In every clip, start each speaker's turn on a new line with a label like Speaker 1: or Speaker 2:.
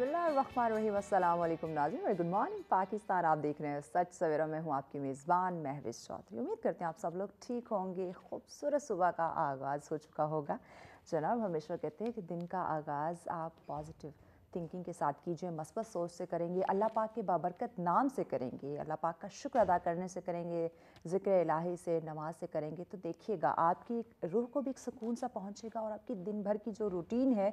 Speaker 1: बसमिलकुम नाजिम और good morning Pakistan आप देख रहे हैं सच सवेरा में हूँ आपकी मेज़बान महविज चौधरी उम्मीद करते हैं आप सब लोग ठीक होंगे खूबसूरत सुबह का आगाज़ हो चुका होगा जनाब हमेशा कहते हैं कि दिन का आगाज़ आप पॉजिटिव थिंकिंग के साथ कीजिए मस्बत सोच से करेंगे अल्लाह पाक के बाबरकत नाम से करेंगे अल्लाह पाक का शुक्र अदा करने से करेंगे ज़िक्र इलाही से नमाज से करेंगे तो देखिएगा आपकी रूह को भी एक सुकून सा पहुँचेगा और आपकी दिन भर की जो रूटीन है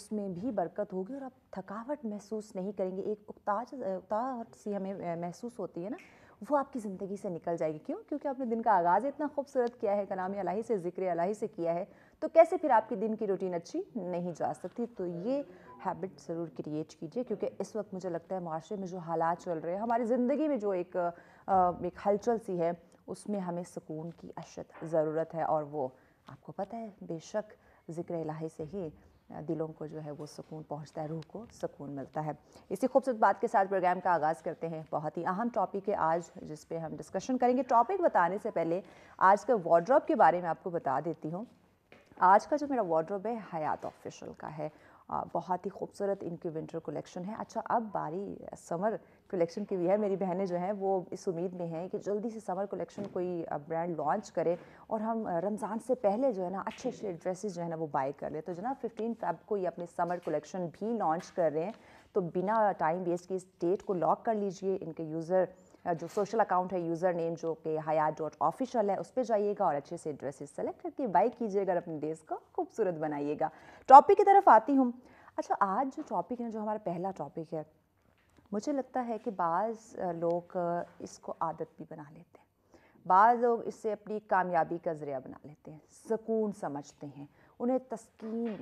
Speaker 1: उसमें भी बरकत होगी और आप थकावट महसूस नहीं करेंगे एक उकताज उकताहट सी हमें महसूस होती है ना वो आपकी ज़िंदगी से निकल जाएगी क्यों क्योंकि आपने दिन का आगाज़ इतना खूबसूरत किया है कलाम अलाही से ज़िक्र अलाही से किया है तो कैसे फिर आपकी दिन की रूटीन अच्छी नहीं जा सकती तो ये हैबिट ज़रूर क्रिएट कीजिए क्योंकि इस वक्त मुझे लगता है माशरे में जो हालात चल रहे हैं हमारी ज़िंदगी में जो एक एक हलचल सी है उसमें हमें सुकून की अशद ज़रूरत है और वो आपको पता है बेशक ज़िक्र इलाही से ही दिलों को जो है वो सुकून पहुंचता है रूह को सुकून मिलता है इसी खूबसूरत बात के साथ प्रोग्राम का आगाज़ करते हैं बहुत ही अहम टॉपिक है आज जिस पे हम डिस्कशन करेंगे टॉपिक बताने से पहले आज के वार्ड्रॉप के बारे में आपको बता देती हूँ आज का जो मेरा वार्ड्रॉप है हयात ऑफिशियल का है बहुत ही खूबसूरत इनकी विंटर कलेक्शन है अच्छा अब बारी समर कलेक्शन की भी है मेरी बहनें जो हैं वो इस उम्मीद में हैं कि जल्दी से समर कलेक्शन कोई ब्रांड लॉन्च करे और हम रमज़ान से पहले जो है ना अच्छे अच्छे ड्रेसेस जो है ना वो बाई कर ले तो जना फिफ्टीन फैब को ये अपने समर कलेक्शन भी लॉन्च कर रहे हैं तो बिना टाइम वेस्ट के इस डेट को लॉक कर लीजिए इनके यूज़र जो सोशल अकाउंट है यूज़र नेम जो कि हयात डॉट ऑफिशियल है उस पर जाइएगा और अच्छे से ड्रेसेस सेलेक्ट करके बाई कीजिएगा और अपने देश को खूबसूरत बनाइएगा टॉपिक की तरफ आती हूँ अच्छा आज जो टॉपिक है जो हमारा पहला टॉपिक है मुझे लगता है कि बाज़ लोग इसको आदत भी बना लेते हैं बाज़ लोग इससे अपनी कामयाबी का ज़रिया बना लेते हैं सुकून समझते हैं उन्हें तस्कीन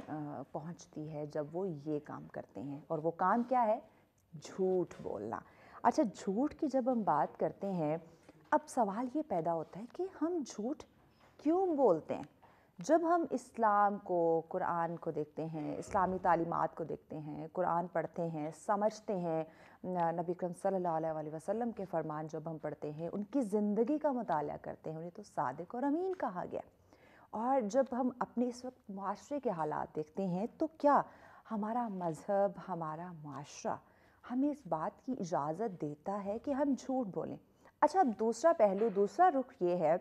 Speaker 1: पहुंचती है जब वो ये काम करते हैं और वो काम क्या है झूठ बोलना अच्छा झूठ की जब हम बात करते हैं अब सवाल ये पैदा होता है कि हम झूठ क्यों बोलते हैं जब हम इस्लाम को कुरान को देखते हैं इस्लामी तालीमत को देखते हैं कुरान पढ़ते हैं समझते हैं नबी करम सल्लल्लाहु अलैहि वसल्लम के फरमान जब हम पढ़ते हैं उनकी ज़िंदगी का मताल करते हैं उन्हें तो सादक और अमीन कहा गया और जब हम अपने इस वक्त माशरे के हालात देखते हैं तो क्या हमारा मज़हब हमारा माशरा हमें इस बात की इजाज़त देता है कि हम झूठ बोलें अच्छा अब दूसरा पहलू दूसरा रुख ये है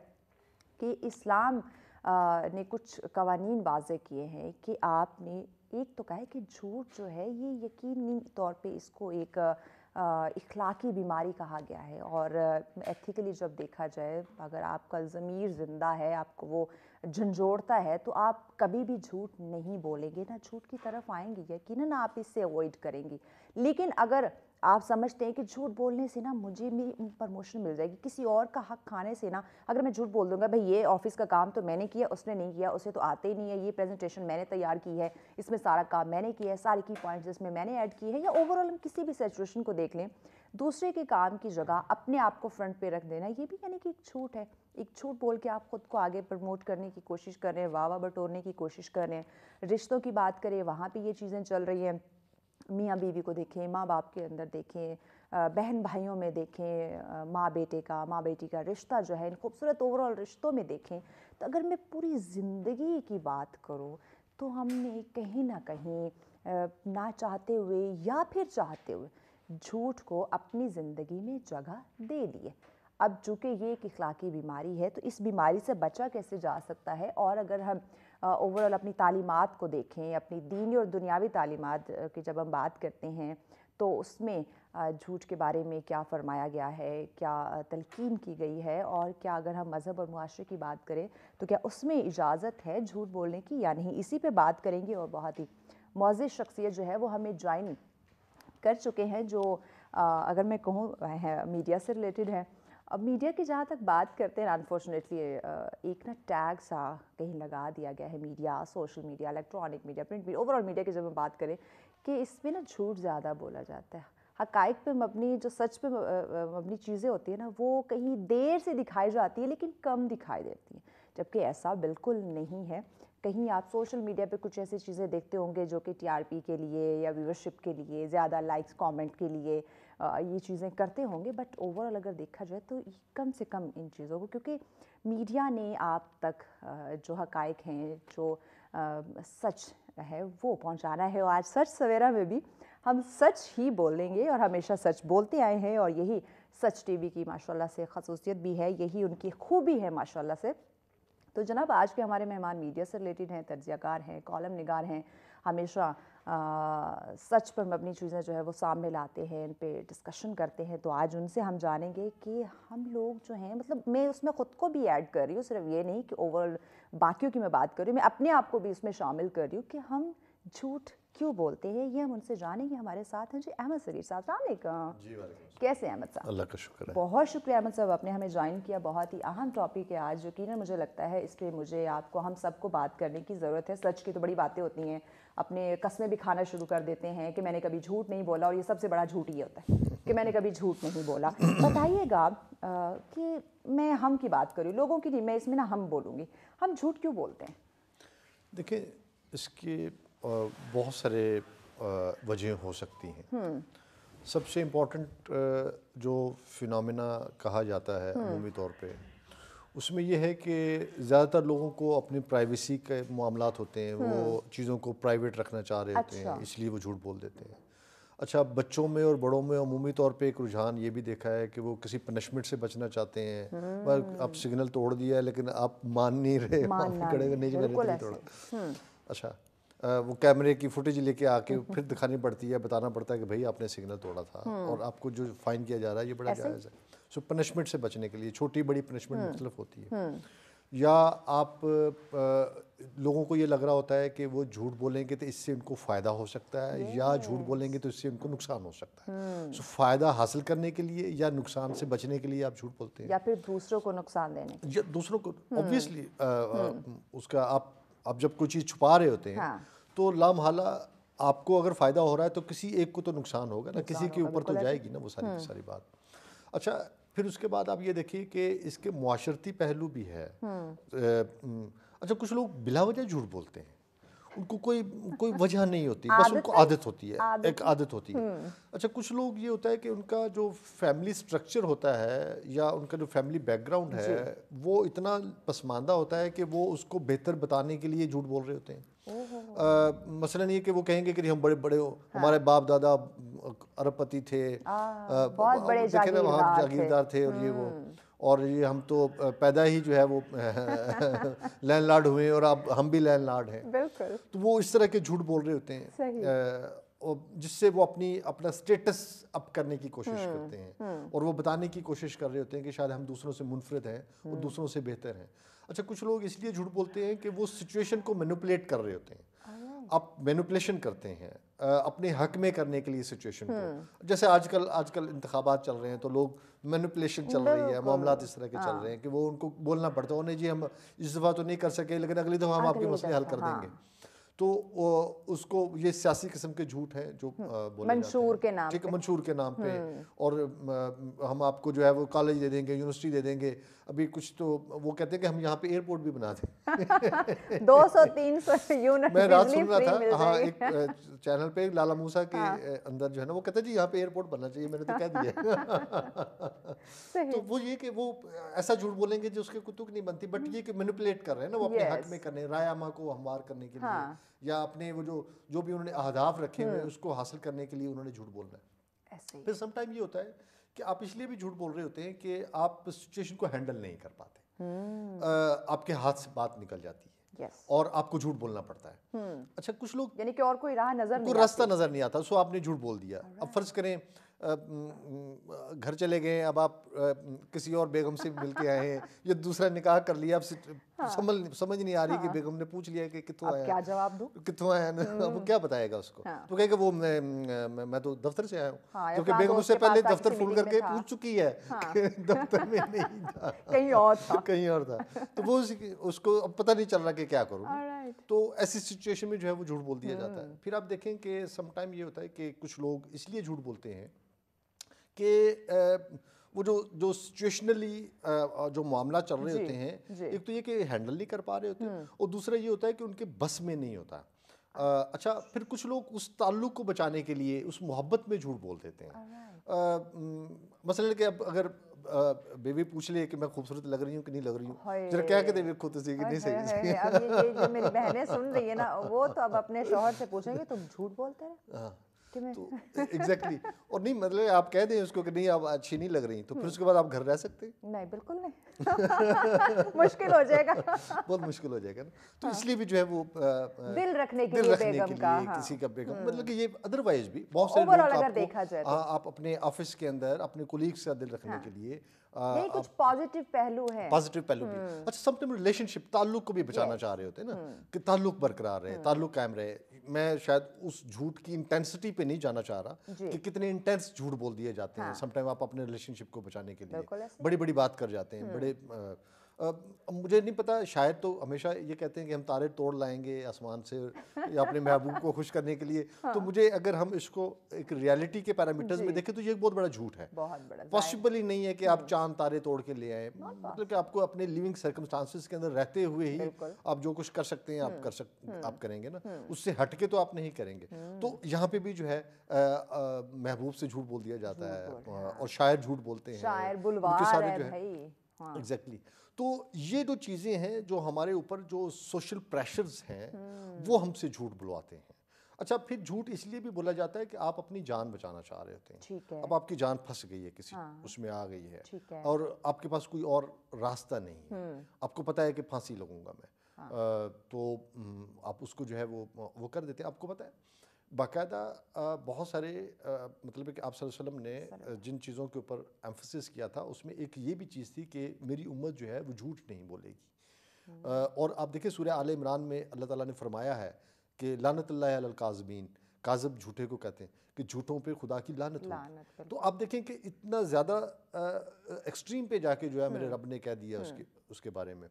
Speaker 1: कि इस्लाम ने कुछ कवानीन वाजे किए हैं कि आपने एक तो कहा है कि झूठ जो है ये यकीनी तौर पे इसको एक इखलाकी बीमारी कहा गया है और एथिकली जब देखा जाए अगर आपका ज़मीर ज़िंदा है आपको वो झंझोड़ता है तो आप कभी भी झूठ नहीं बोलेंगे ना झूठ की तरफ आएंगी यकीन आप इससे अवॉइड करेंगी लेकिन अगर आप समझते हैं कि झूठ बोलने से ना मुझे मेरी प्रमोशन मिल जाएगी किसी और का हक खाने से ना अगर मैं झूठ बोल दूंगा भाई ये ऑफिस का काम तो मैंने किया उसने नहीं किया उसे तो आते ही नहीं है ये प्रेजेंटेशन मैंने तैयार की है इसमें सारा काम मैंने किया है सारी की पॉइंट्स इसमें मैंने ऐड किए हैं या ओवरऑल हम किसी भी सिचुएशन को देख लें दूसरे के काम की जगह अपने आप को फ्रंट पे रख देना ये भी यानी कि एक छूट है एक छूट बोल के आप ख़ुद को आगे प्रमोट करने की कोशिश कर रहे हैं वाह वाह बटोरने की कोशिश कर रहे हैं रिश्तों की बात करें वहाँ पर ये चीज़ें चल रही हैं मियाँ बीवी को देखें माँ बाप के अंदर देखें बहन भाइयों में देखें माँ बेटे का माँ बेटी का रिश्ता जो है इन खूबसूरत ओवरऑल रिश्तों में देखें तो अगर मैं पूरी ज़िंदगी की बात करूँ तो हमने कहीं ना कहीं ना चाहते हुए या फिर चाहते हुए झूठ को अपनी ज़िंदगी में जगह दे दिए अब चूँकि ये एक इखलाकी बीमारी है तो इस बीमारी से बचा कैसे जा सकता है और अगर हम ओवरऑल अपनी तालीमत को देखें अपनी दीनी और दुनियावी तालीमत की जब हम बात करते हैं तो उसमें झूठ के बारे में क्या फरमाया गया है क्या तलकीन की गई है और क्या अगर हम मज़हब और माशरे की बात करें तो क्या उसमें इजाज़त है झूठ बोलने की या नहीं इसी पे बात करेंगे और बहुत ही मौज़ शख्सियत जो है वो हमें ज्वाइन कर चुके हैं जो आ, अगर मैं कहूँ मीडिया से रिलेटेड है अब मीडिया की जहाँ तक बात करते हैं अनफॉर्चुनेटली एक ना टैग सा कहीं लगा दिया गया है media social media electronic media print media overall media की जब हम बात करें कि इसमें ना झूठ ज़्यादा बोला जाता है हकाइक पे मबनी जो सच पे मबनी चीज़ें होती हैं ना वो कहीं देर से दिखाई जाती है लेकिन कम दिखाई देती हैं जबकि ऐसा बिल्कुल नहीं है कहीं आप सोशल मीडिया पे कुछ ऐसी चीज़ें देखते होंगे जो कि टीआरपी के लिए या व्यूवरशिप के लिए ज़्यादा लाइक्स कमेंट के लिए ये चीज़ें करते होंगे बट ओवरऑल अगर देखा जाए तो कम से कम इन चीज़ों को क्योंकि मीडिया ने आप तक जो हकायक हैं जो सच है वो पहुंचाना है और आज सच सवेरा में भी हम सच ही बोलेंगे और हमेशा सच बोलते आए हैं और यही सच टीवी की माशाल्लाह से खसूसियत भी है यही उनकी खूबी है माशाल्लाह से तो जनाब आज के हमारे मेहमान मीडिया से रिलेटेड हैं तर्जियाकार हैं कॉलम निगार हैं हमेशा सच पर मबनी चीज़ें जो है वो सामने लाते हैं इन पर डिस्कशन करते हैं तो आज उनसे हम जानेंगे कि हम लोग जो हैं मतलब मैं उसमें ख़ुद को भी ऐड कर रही हूँ सिर्फ ये नहीं कि ओवरऑल बाकियों की मैं बात कर रही हूँ मैं अपने आप को भी इसमें शामिल कर रही हूँ कि हम झूठ क्यों बोलते हैं ये हम उनसे जानेंगे हमारे साथ हैं जी अहमद सरीर साहब सलाम कैसे अहमद साहब अल्लाह का शुक्र है बहुत शुक्रिया अहमद साहब आपने हमें ज्वाइन किया बहुत ही अहम टॉपिक है आज यकीन मुझे लगता है पर मुझे आपको हम सबको बात करने की ज़रूरत है सच की तो बड़ी बातें होती हैं अपने कस्में भी खाना शुरू कर देते हैं कि मैंने कभी झूठ नहीं बोला और ये सबसे बड़ा झूठ ये होता है कि मैंने कभी झूठ नहीं बोला बताइएगा कि मैं हम की बात करूँ लोगों की नहीं मैं इसमें ना हम बोलूँगी हम झूठ क्यों बोलते हैं
Speaker 2: देखिए इसके बहुत सारे वजह हो सकती हैं हम्म। सबसे इम्पोर्टेंट जो फिनमिना कहा जाता है हम्म। अमूमी तौर पर उसमें यह है कि ज़्यादातर लोगों को अपनी प्राइवेसी के मामला होते हैं वो हम्म। चीज़ों को प्राइवेट रखना चाह रहे होते हैं अच्छा। इसलिए वो झूठ बोल देते हैं अच्छा बच्चों में और बड़ों में अमूमी तौर पे एक रुझान ये भी देखा है कि वो किसी पनिशमेंट से बचना चाहते हैं पर हम्म। आप सिग्नल तोड़ दिया है लेकिन आप मान नहीं रहे नहीं तोड़ा हम्म। अच्छा वो कैमरे की फुटेज लेके आके फिर दिखानी पड़ती है बताना पड़ता है कि भाई आपने सिग्नल तोड़ा था और आपको जो फाइन किया जा रहा है ये बड़ा जायज़ है सो पनिशमेंट से बचने के लिए छोटी बड़ी पनिशमेंट हम्म। मतलब होती है
Speaker 1: हम्म।
Speaker 2: या आप आ, लोगों को ये लग रहा होता है कि वो झूठ बोलेंगे तो इससे उनको फ़ायदा हो सकता है या झूठ बोलेंगे तो इससे उनको नुकसान हो सकता है सो हम्म। फ़ायदा हासिल करने के लिए या नुकसान से बचने के लिए आप झूठ बोलते हैं या
Speaker 1: फिर दूसरों को नुकसान देने
Speaker 2: या दूसरों को ऑब्वियसली उसका आप आप जब कोई चीज़ छुपा रहे होते हैं हाँ। तो लामहाला आपको अगर फ़ायदा हो रहा है तो किसी एक को तो नुकसान होगा ना किसी के ऊपर तो जाएगी ना वो सारी सारी बात अच्छा फिर उसके बाद आप ये देखिए कि इसके मुआशरती पहलू भी है हम्म। अच्छा कुछ लोग बिला वजह झूठ बोलते हैं उनको कोई कोई वजह नहीं होती बस उनको आदत होती है आदत एक आदत होती है हम्म। अच्छा कुछ लोग ये होता है कि उनका जो फैमिली स्ट्रक्चर होता है या उनका जो फैमिली बैकग्राउंड है वो इतना पसमानदा होता है कि वो उसको बेहतर बताने के लिए झूठ बोल रहे होते हैं आ, मसलन ये कि वो कहेंगे कि हम बड़े बड़े हो हाँ। हमारे बाप दादा अरबपति थे हाँ, बहुत बड़े जागीरदार थे और ये वो हम्म। और ये हम तो पैदा ही जो है वो लैंड लार्ड हुए और अब हम भी लैंड लार्ड हैं तो वो इस तरह के झूठ बोल रहे होते हैं जिससे वो अपनी अपना स्टेटस अप करने की कोशिश हम्म, करते हैं हम्म। और वो बताने की कोशिश कर रहे होते हैं कि शायद हम दूसरों से मुनफरद हैं और दूसरों से बेहतर हैं अच्छा कुछ लोग इसलिए झूठ बोलते हैं कि वो सिचुएशन को मैनुपलेट कर रहे होते हैं आप मैनुपलेशन करते हैं अपने हक में करने के लिए सिचुएशन को हम्म। जैसे आजकल आजकल इंतबात चल रहे हैं तो लोग मैनुपलेशन चल रही है मामला इस तरह के चल हाँ। रहे हैं कि वो उनको बोलना पड़ता है उन्हें जी हम इस दफ़ा तो नहीं कर सके लेकिन अगली दफ़ा हम आपके मसले हल कर हाँ। देंगे तो उसको ये सियासी किस्म के झूठ है जो हम्म। बोले मंशूर के नाम ठीक है मंशूर के नाम पे हम्म। और हम आपको जो है वो कॉलेज दे देंगे यूनिवर्सिटी दे देंगे अभी कुछ तो वो कहते हैं कि हम यहाँ पे एयरपोर्ट भी बना दें
Speaker 1: दो सौ तीन सौ मैं रात सुन रहा था हाँ एक
Speaker 2: चैनल पे लाला मूसा के हाँ। अंदर जो है ना वो कहते जी यहाँ पे एयरपोर्ट बनना चाहिए मैंने तो कह दिया तो वो ये कि वो ऐसा झूठ बोलेंगे जो उसके कुतुक नहीं बनती बट हम्म। ये कि मैनिपुलेट कर रहे हैं ना वो अपने हक में करने रायामा को हमवार करने के लिए हाँ। या अपने वो जो जो भी उन्होंने अहदाफ रखे हुए हैं हम्म। उसको हासिल करने के लिए उन्होंने झूठ बोलना
Speaker 1: है ऐसे फिर
Speaker 2: समटाइम ये होता है कि आप इसलिए भी झूठ बोल रहे होते हैं कि आप सिचुएशन को हैंडल नहीं कर पाते
Speaker 1: आ, हम्म।
Speaker 2: आपके हाथ से बात निकल जाती है Yes. और आपको झूठ बोलना पड़ता है
Speaker 1: hmm. अच्छा कुछ लोग यानी कि और कोई राह नजर कोई रास्ता नजर
Speaker 2: नहीं आता सो आपने झूठ बोल दिया right. अब फर्ज करें घर चले गए अब आप किसी और बेगम से मिल के आए हैं या दूसरा निकाह कर लिया अब हाँ। समझ समझ नहीं आ रही हाँ। कि बेगम ने पूछ लिया कि कितों आया क्या जवाब दो कितों आया ना अब हम्म। क्या बताएगा उसको हाँ। तो कहेगा वो मैं, मैं, तो दफ्तर से आया हूँ हाँ, क्योंकि बेगम उससे पहले दफ्तर फोन करके पूछ चुकी है हाँ। दफ्तर में नहीं था कहीं और था कहीं और था तो वो उसको अब पता नहीं चल रहा कि क्या करूँ तो ऐसी सिचुएशन में जो है वो झूठ बोल दिया जाता है हम्म। फिर आप देखें कि समटाइम ये होता है कि कुछ लोग इसलिए झूठ बोलते हैं कि वो जो जो सिचुएशनली जो मामला चल रहे होते हैं एक तो ये कि हैंडल नहीं कर पा रहे होते हम्म। और दूसरा ये होता है कि उनके बस में नहीं होता आ, अच्छा फिर कुछ लोग उस ताल्लुक को बचाने के लिए उस मोहब्बत में झूठ बोल देते हैं मसलन कि अब अगर बेबी पूछ ले कि मैं खूबसूरत लग रही हूँ कि नहीं लग रही हूँ जरा क्या कहते खुद से कि नहीं सही अब ये, ये जो मेरी बहनें सुन रही है ना वो तो
Speaker 1: अब अपने शोहर से पूछेंगे तुम झूठ बोलते हैं में तो
Speaker 2: एग्जैक्टली exactly. और नहीं मतलब आप कह दें उसको कि नहीं आप अच्छी नहीं लग रही तो फिर हम्म। उसके बाद आप घर रह
Speaker 1: सकते नहीं बिल्कुल नहीं मुश्किल हो जाएगा
Speaker 2: बहुत मुश्किल हो जाएगा ना तो हाँ। इसलिए भी जो है वो आ, आ, दिल रखने के दिल रखने बेगम के लिए का, हाँ। किसी का बेगम हम्म। मतलब कि ये अदरवाइज भी बहुत सारे लोग तो। आप अपने ऑफिस के अंदर अपने कोलीग्स का दिल रखने हाँ। के लिए नहीं कुछ
Speaker 1: पॉजिटिव पहलू है पॉजिटिव पहलू भी हम्म।
Speaker 2: अच्छा रिलेशनशिप ताल्लुक को भी बचाना चाह रहे होते हैं ना हम्म। कि ताल्लुक बरकरार रहे हम्म। ताल्लुक कायम रहे मैं शायद उस झूठ की इंटेंसिटी पे नहीं जाना चाह रहा कि कितने इंटेंस झूठ बोल दिए जाते हैं समटाइम हाँ। आप अपने रिलेशनशिप को बचाने के लिए बड़ी बड़ी बात कर जाते हैं बड़े मुझे नहीं पता शायद तो हमेशा ये कहते हैं कि हम तारे तोड़ लाएंगे आसमान से या अपने महबूब को खुश करने के लिए हाँ। तो मुझे अगर हम इसको एक रियलिटी के पैरामीटर्स में देखें तो ये एक बहुत बड़ा झूठ है पॉसिबल ही नहीं है कि आप हाँ। चांद तारे तोड़ के ले आए मतलब कि आपको अपने लिविंग सर्कमस्टांसिस के अंदर रहते हुए ही आप जो कुछ कर सकते हैं आप हम्म, कर सक हम्म। आप करेंगे ना हम्म। उससे हटके तो आप नहीं करेंगे तो यहाँ पे भी जो है महबूब से झूठ बोल दिया जाता है और शायर झूठ बोलते हैं
Speaker 1: सारे जो है
Speaker 2: एग्जैक्टली तो ये जो चीज़ें हैं जो हमारे ऊपर जो सोशल प्रेशर्स हैं वो हम्म। हमसे झूठ बुलवाते हैं अच्छा फिर झूठ इसलिए भी बोला जाता है कि आप अपनी जान बचाना चाह रहे होते हैं अब आपकी जान फंस गई है किसी हाँ। उसमें आ गई है।, है और आपके पास कोई और रास्ता नहीं है हम्म। आपको पता है कि फांसी लगूंगा मैं हाँ। आ, तो हम्म, आप उसको जो है वो वो कर देते हैं आपको पता है बाकायदा बहुत सारे मतलब कि आप सल्लम ने जिन चीज़ों के ऊपर एम्फोसिस किया था उसमें एक ये भी चीज़ थी कि मेरी उम्मत जो है वो झूठ नहीं बोलेगी हम्म। और आप देखिए सूर्य आल इमरान में अल्लाह ताला ने फरमाया है कि लानत काजमीन काजब झूठे को कहते हैं कि झूठों पे खुदा की लानत हो तो आप देखें कि इतना ज़्यादा एक्सट्रीम पे जाके जो है मेरे हम्म। रब ने कह दिया उसके हम्म। उसके बारे में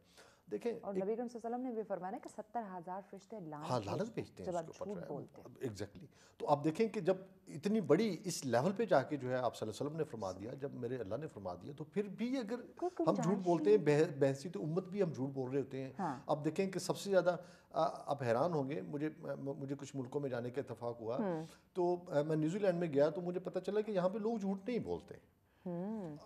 Speaker 1: देखें और नबी करीम वसल्लम ने भी फरमाया कि सत्तर हजार फरिश्ते हाँ भेजते हैं
Speaker 2: एग्जैक्टली तो आप देखें कि जब इतनी बड़ी इस लेवल पे जाके जो है आप वसल्लम ने फरमा दिया जब मेरे अल्लाह ने फरमा दिया तो फिर भी अगर हम झूठ बोलते हैं बहसी तो उम्मत भी हम झूठ बोल रहे होते हैं अब हाँ। देखें कि सबसे ज़्यादा आप हैरान होंगे मुझे मुझे कुछ मुल्कों में जाने का इतफाक़ हुआ हम्म। तो मैं न्यूजीलैंड में गया तो मुझे पता चला कि यहाँ पे लोग झूठ नहीं बोलते हम्म।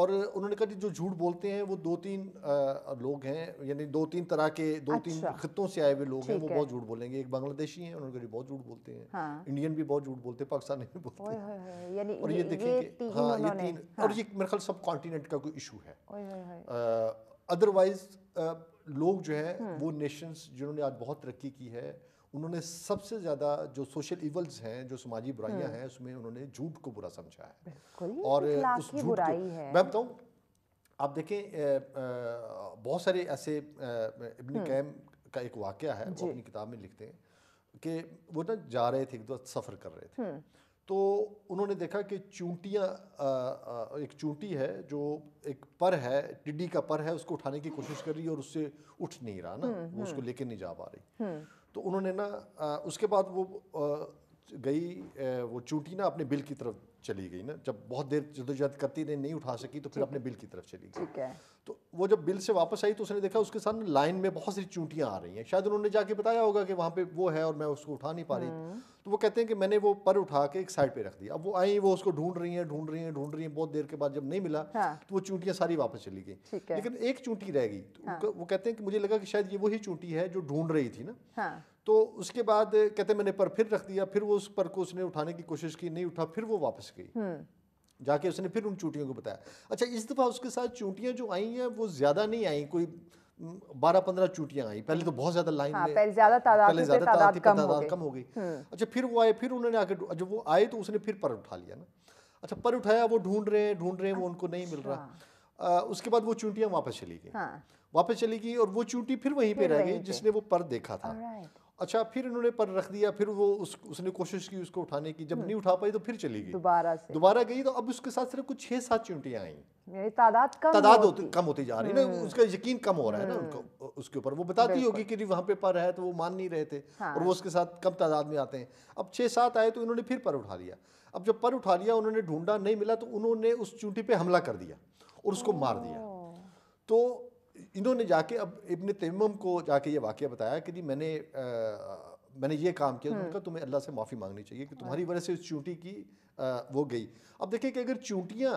Speaker 2: और उन्होंने कहा कि जो झूठ बोलते हैं वो दो तीन आ, लोग हैं यानी दो तीन तरह के दो अच्छा। तीन खत्तों से आए हुए लोग हैं वो बहुत झूठ बोलेंगे एक बांग्लादेशी हैं उन्होंने कहा बहुत झूठ बोलते हैं हाँ। इंडियन भी बहुत झूठ बोलते हैं पाकिस्तानी भी बोलते
Speaker 1: हैं और ये, देखिए देखेंगे हाँ ये तीन हाँ। और ये
Speaker 2: मेरे ख्याल सब कॉन्टिनेंट का कोई इशू
Speaker 1: है
Speaker 2: अदरवाइज लोग जो है हम्म। वो नेशंस जिन्होंने आज बहुत तरक्की की है उन्होंने सबसे ज़्यादा जो सोशल इवल्स हैं जो समाजी बुराइयां हम्म। हैं उसमें उन्होंने झूठ को बुरा समझा है और उस झूठ मैं बताऊँ आप देखें बहुत सारे ऐसे इबन हम्म। कैम का एक वाक़ है वो अपनी किताब में लिखते हैं कि वो ना जा रहे थे एक दो सफ़र कर रहे थे हम्म। तो उन्होंने देखा कि चूंटियाँ एक चूंटी है जो एक पर है टिड्डी का पर है उसको उठाने की कोशिश कर रही है और उससे उठ नहीं रहा ना वो उसको लेकर नहीं जा पा रही तो उन्होंने ना उसके बाद वो गई वो चूंटी ना अपने बिल की तरफ चली गई ना जब बहुत देर जद्दोजहद करती रही नहीं उठा सकी तो फिर अपने बिल की तरफ चली गई ठीक है तो वो जब बिल से वापस आई तो उसने देखा उसके सामने लाइन में बहुत सारी चूंटियाँ आ रही हैं शायद उन्होंने जाके बताया होगा कि वहाँ पे वो है और मैं उसको उठा नहीं पा रही हम्म। तो वो कहते हैं कि मैंने वो पर उठा के एक साइड पे रख दिया अब वो आई वो उसको ढूंढ रही हैं ढूंढ रही हैं ढूंढ रही हैं बहुत देर के बाद जब नहीं मिला हाँ। तो वो चूंटियाँ सारी वापस चली गई लेकिन एक चूंटी रह गई तो हाँ। वो कहते हैं कि मुझे लगा कि शायद ये वही चूंटी है जो ढूंढ रही थी ना हाँ। तो उसके बाद कहते मैंने पर फिर रख दिया फिर वो उस पर को उसने उठाने की कोशिश की नहीं उठा फिर वो वापस गई हम्म। जाके उसने फिर उन चूंटियों को बताया अच्छा इस दफ़ा उसके साथ चूंटियाँ जो आई हैं वो ज़्यादा नहीं आई कोई बारह पंद्रह चूटियां आई पहले तो बहुत ज्यादा लाइन हाँ, पहले ज्यादा तादाद थी तादाद कम, हो गई हम्म। अच्छा फिर वो आए फिर उन्होंने आके जब वो आए तो उसने फिर पर उठा लिया ना अच्छा पर उठाया वो ढूंढ रहे हैं ढूंढ रहे हैं वो उनको नहीं मिल रहा अच्छा। उसके बाद वो चूंटियां वापस चली गई हाँ। वापस चली गई और वो चूंटी फिर वहीं पे रह गई जिसने वो पर देखा था अच्छा फिर इन्होंने पर रख दिया फिर वो उस उसने कोशिश की उसको उठाने की जब हम्म। नहीं उठा पाई तो फिर चली गई
Speaker 1: दोबारा से
Speaker 2: दोबारा गई तो अब उसके साथ सिर्फ कुछ छह सात चिमटियाँ आई
Speaker 1: तादाद कम तादाद होती कम
Speaker 2: होती जा रही है ना हम्म। उसका यकीन कम हो रहा है ना हम्म। उनको उसके ऊपर वो बताती होगी कि वहाँ पे पर है तो वो मान नहीं रहे थे हाँ। और वो उसके साथ कम तादाद में आते हैं अब छह सात आए तो इन्होंने फिर पर उठा लिया अब जब पर उठा लिया उन्होंने ढूंढा नहीं मिला तो उन्होंने उस चूंटी पे हमला कर दिया और उसको मार दिया तो इन्होंने जाके अब इबन तमम को जाके ये वाक्य बताया कि जी मैंने आ, मैंने ये काम किया उनका तुम्हें अल्लाह से माफ़ी मांगनी चाहिए कि तुम्हारी वजह से उस चूंटी की आ, वो गई अब देखिए कि अगर चूंटियाँ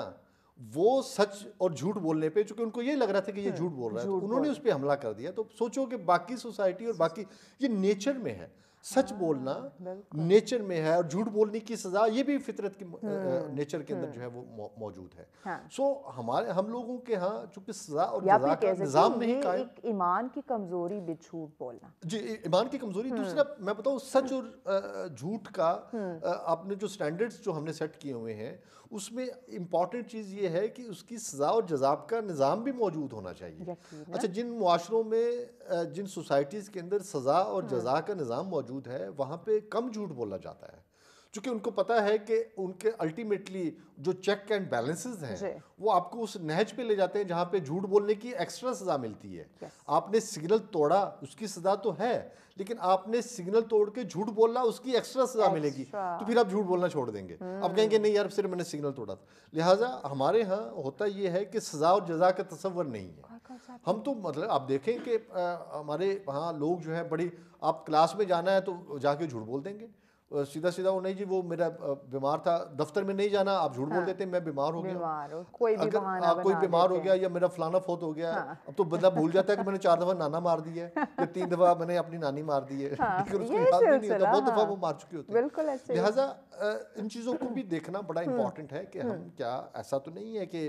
Speaker 2: वो सच और झूठ बोलने पे चूंकि उनको ये लग रहा था कि ये हाँ, झूठ बोल रहा है तो उन्होंने उस पर हमला कर दिया तो सोचो कि बाकी सोसाइटी और बाकी ये नेचर में है सच हाँ, बोलना नेचर में है और झूठ बोलने
Speaker 1: की सजा ये भी फितरत की हम्म, हम्म, नेचर के अंदर हम्म।
Speaker 2: जो है वो मौजूद है हाँ। सो हाँ। हमारे
Speaker 1: हम लोगों के यहाँ चूंकि सजा और सजा का निजाम नहीं ईमान की कमजोरी भी झूठ बोलना जी ईमान की कमजोरी दूसरा
Speaker 2: मैं बताऊँ सच और झूठ का आपने जो स्टैंडर्ड्स जो हमने सेट किए हुए हैं उसमें इम्पॉर्टेंट चीज़ ये है कि उसकी सज़ा और जजाब का निज़ाम भी मौजूद होना चाहिए अच्छा जिन माशरों में जिन सोसाइटीज़ के अंदर सज़ा और हाँ। जजा का निज़ाम मौजूद है वहाँ पर कम झूठ बोला जाता है चूंकि उनको पता है कि उनके अल्टीमेटली जो चेक एंड बैलेंसेस हैं वो आपको उस नहज पे ले जाते हैं जहाँ पे झूठ बोलने की एक्स्ट्रा सज़ा मिलती है आपने सिग्नल तोड़ा उसकी सज़ा तो है लेकिन आपने सिग्नल तोड़ के झूठ बोलना उसकी एक्स्ट्रा सज़ा मिलेगी तो फिर आप झूठ बोलना छोड़ देंगे अब आप कहेंगे हम्म। नहीं यार सिर्फ मैंने सिग्नल तोड़ा था लिहाजा हमारे यहाँ होता यह है कि सज़ा और जजा का तस्वर नहीं है हम तो मतलब आप देखें कि हमारे वहाँ लोग जो है बड़ी आप क्लास में जाना है तो जाके झूठ बोल देंगे सीधा सीधा वो नहीं जी वो मेरा बीमार था दफ्तर में नहीं जाना आप झूठ हाँ, बोल देते मैं बीमार हो गया
Speaker 1: कोई भी अगर आप कोई बीमार हो गया
Speaker 2: या मेरा फलाना फोत हो गया हाँ, अब तो बंदा भूल जाता है कि मैंने चार दफा नाना मार दी है या तीन दफा मैंने अपनी नानी मार दी है हाँ, बहुत दफा हाँ। वो मार चुकी होती
Speaker 1: है लिहाजा
Speaker 2: इन चीज़ों को भी देखना बड़ा इंपॉर्टेंट हम्म। है कि हम हम्म। क्या ऐसा तो नहीं है कि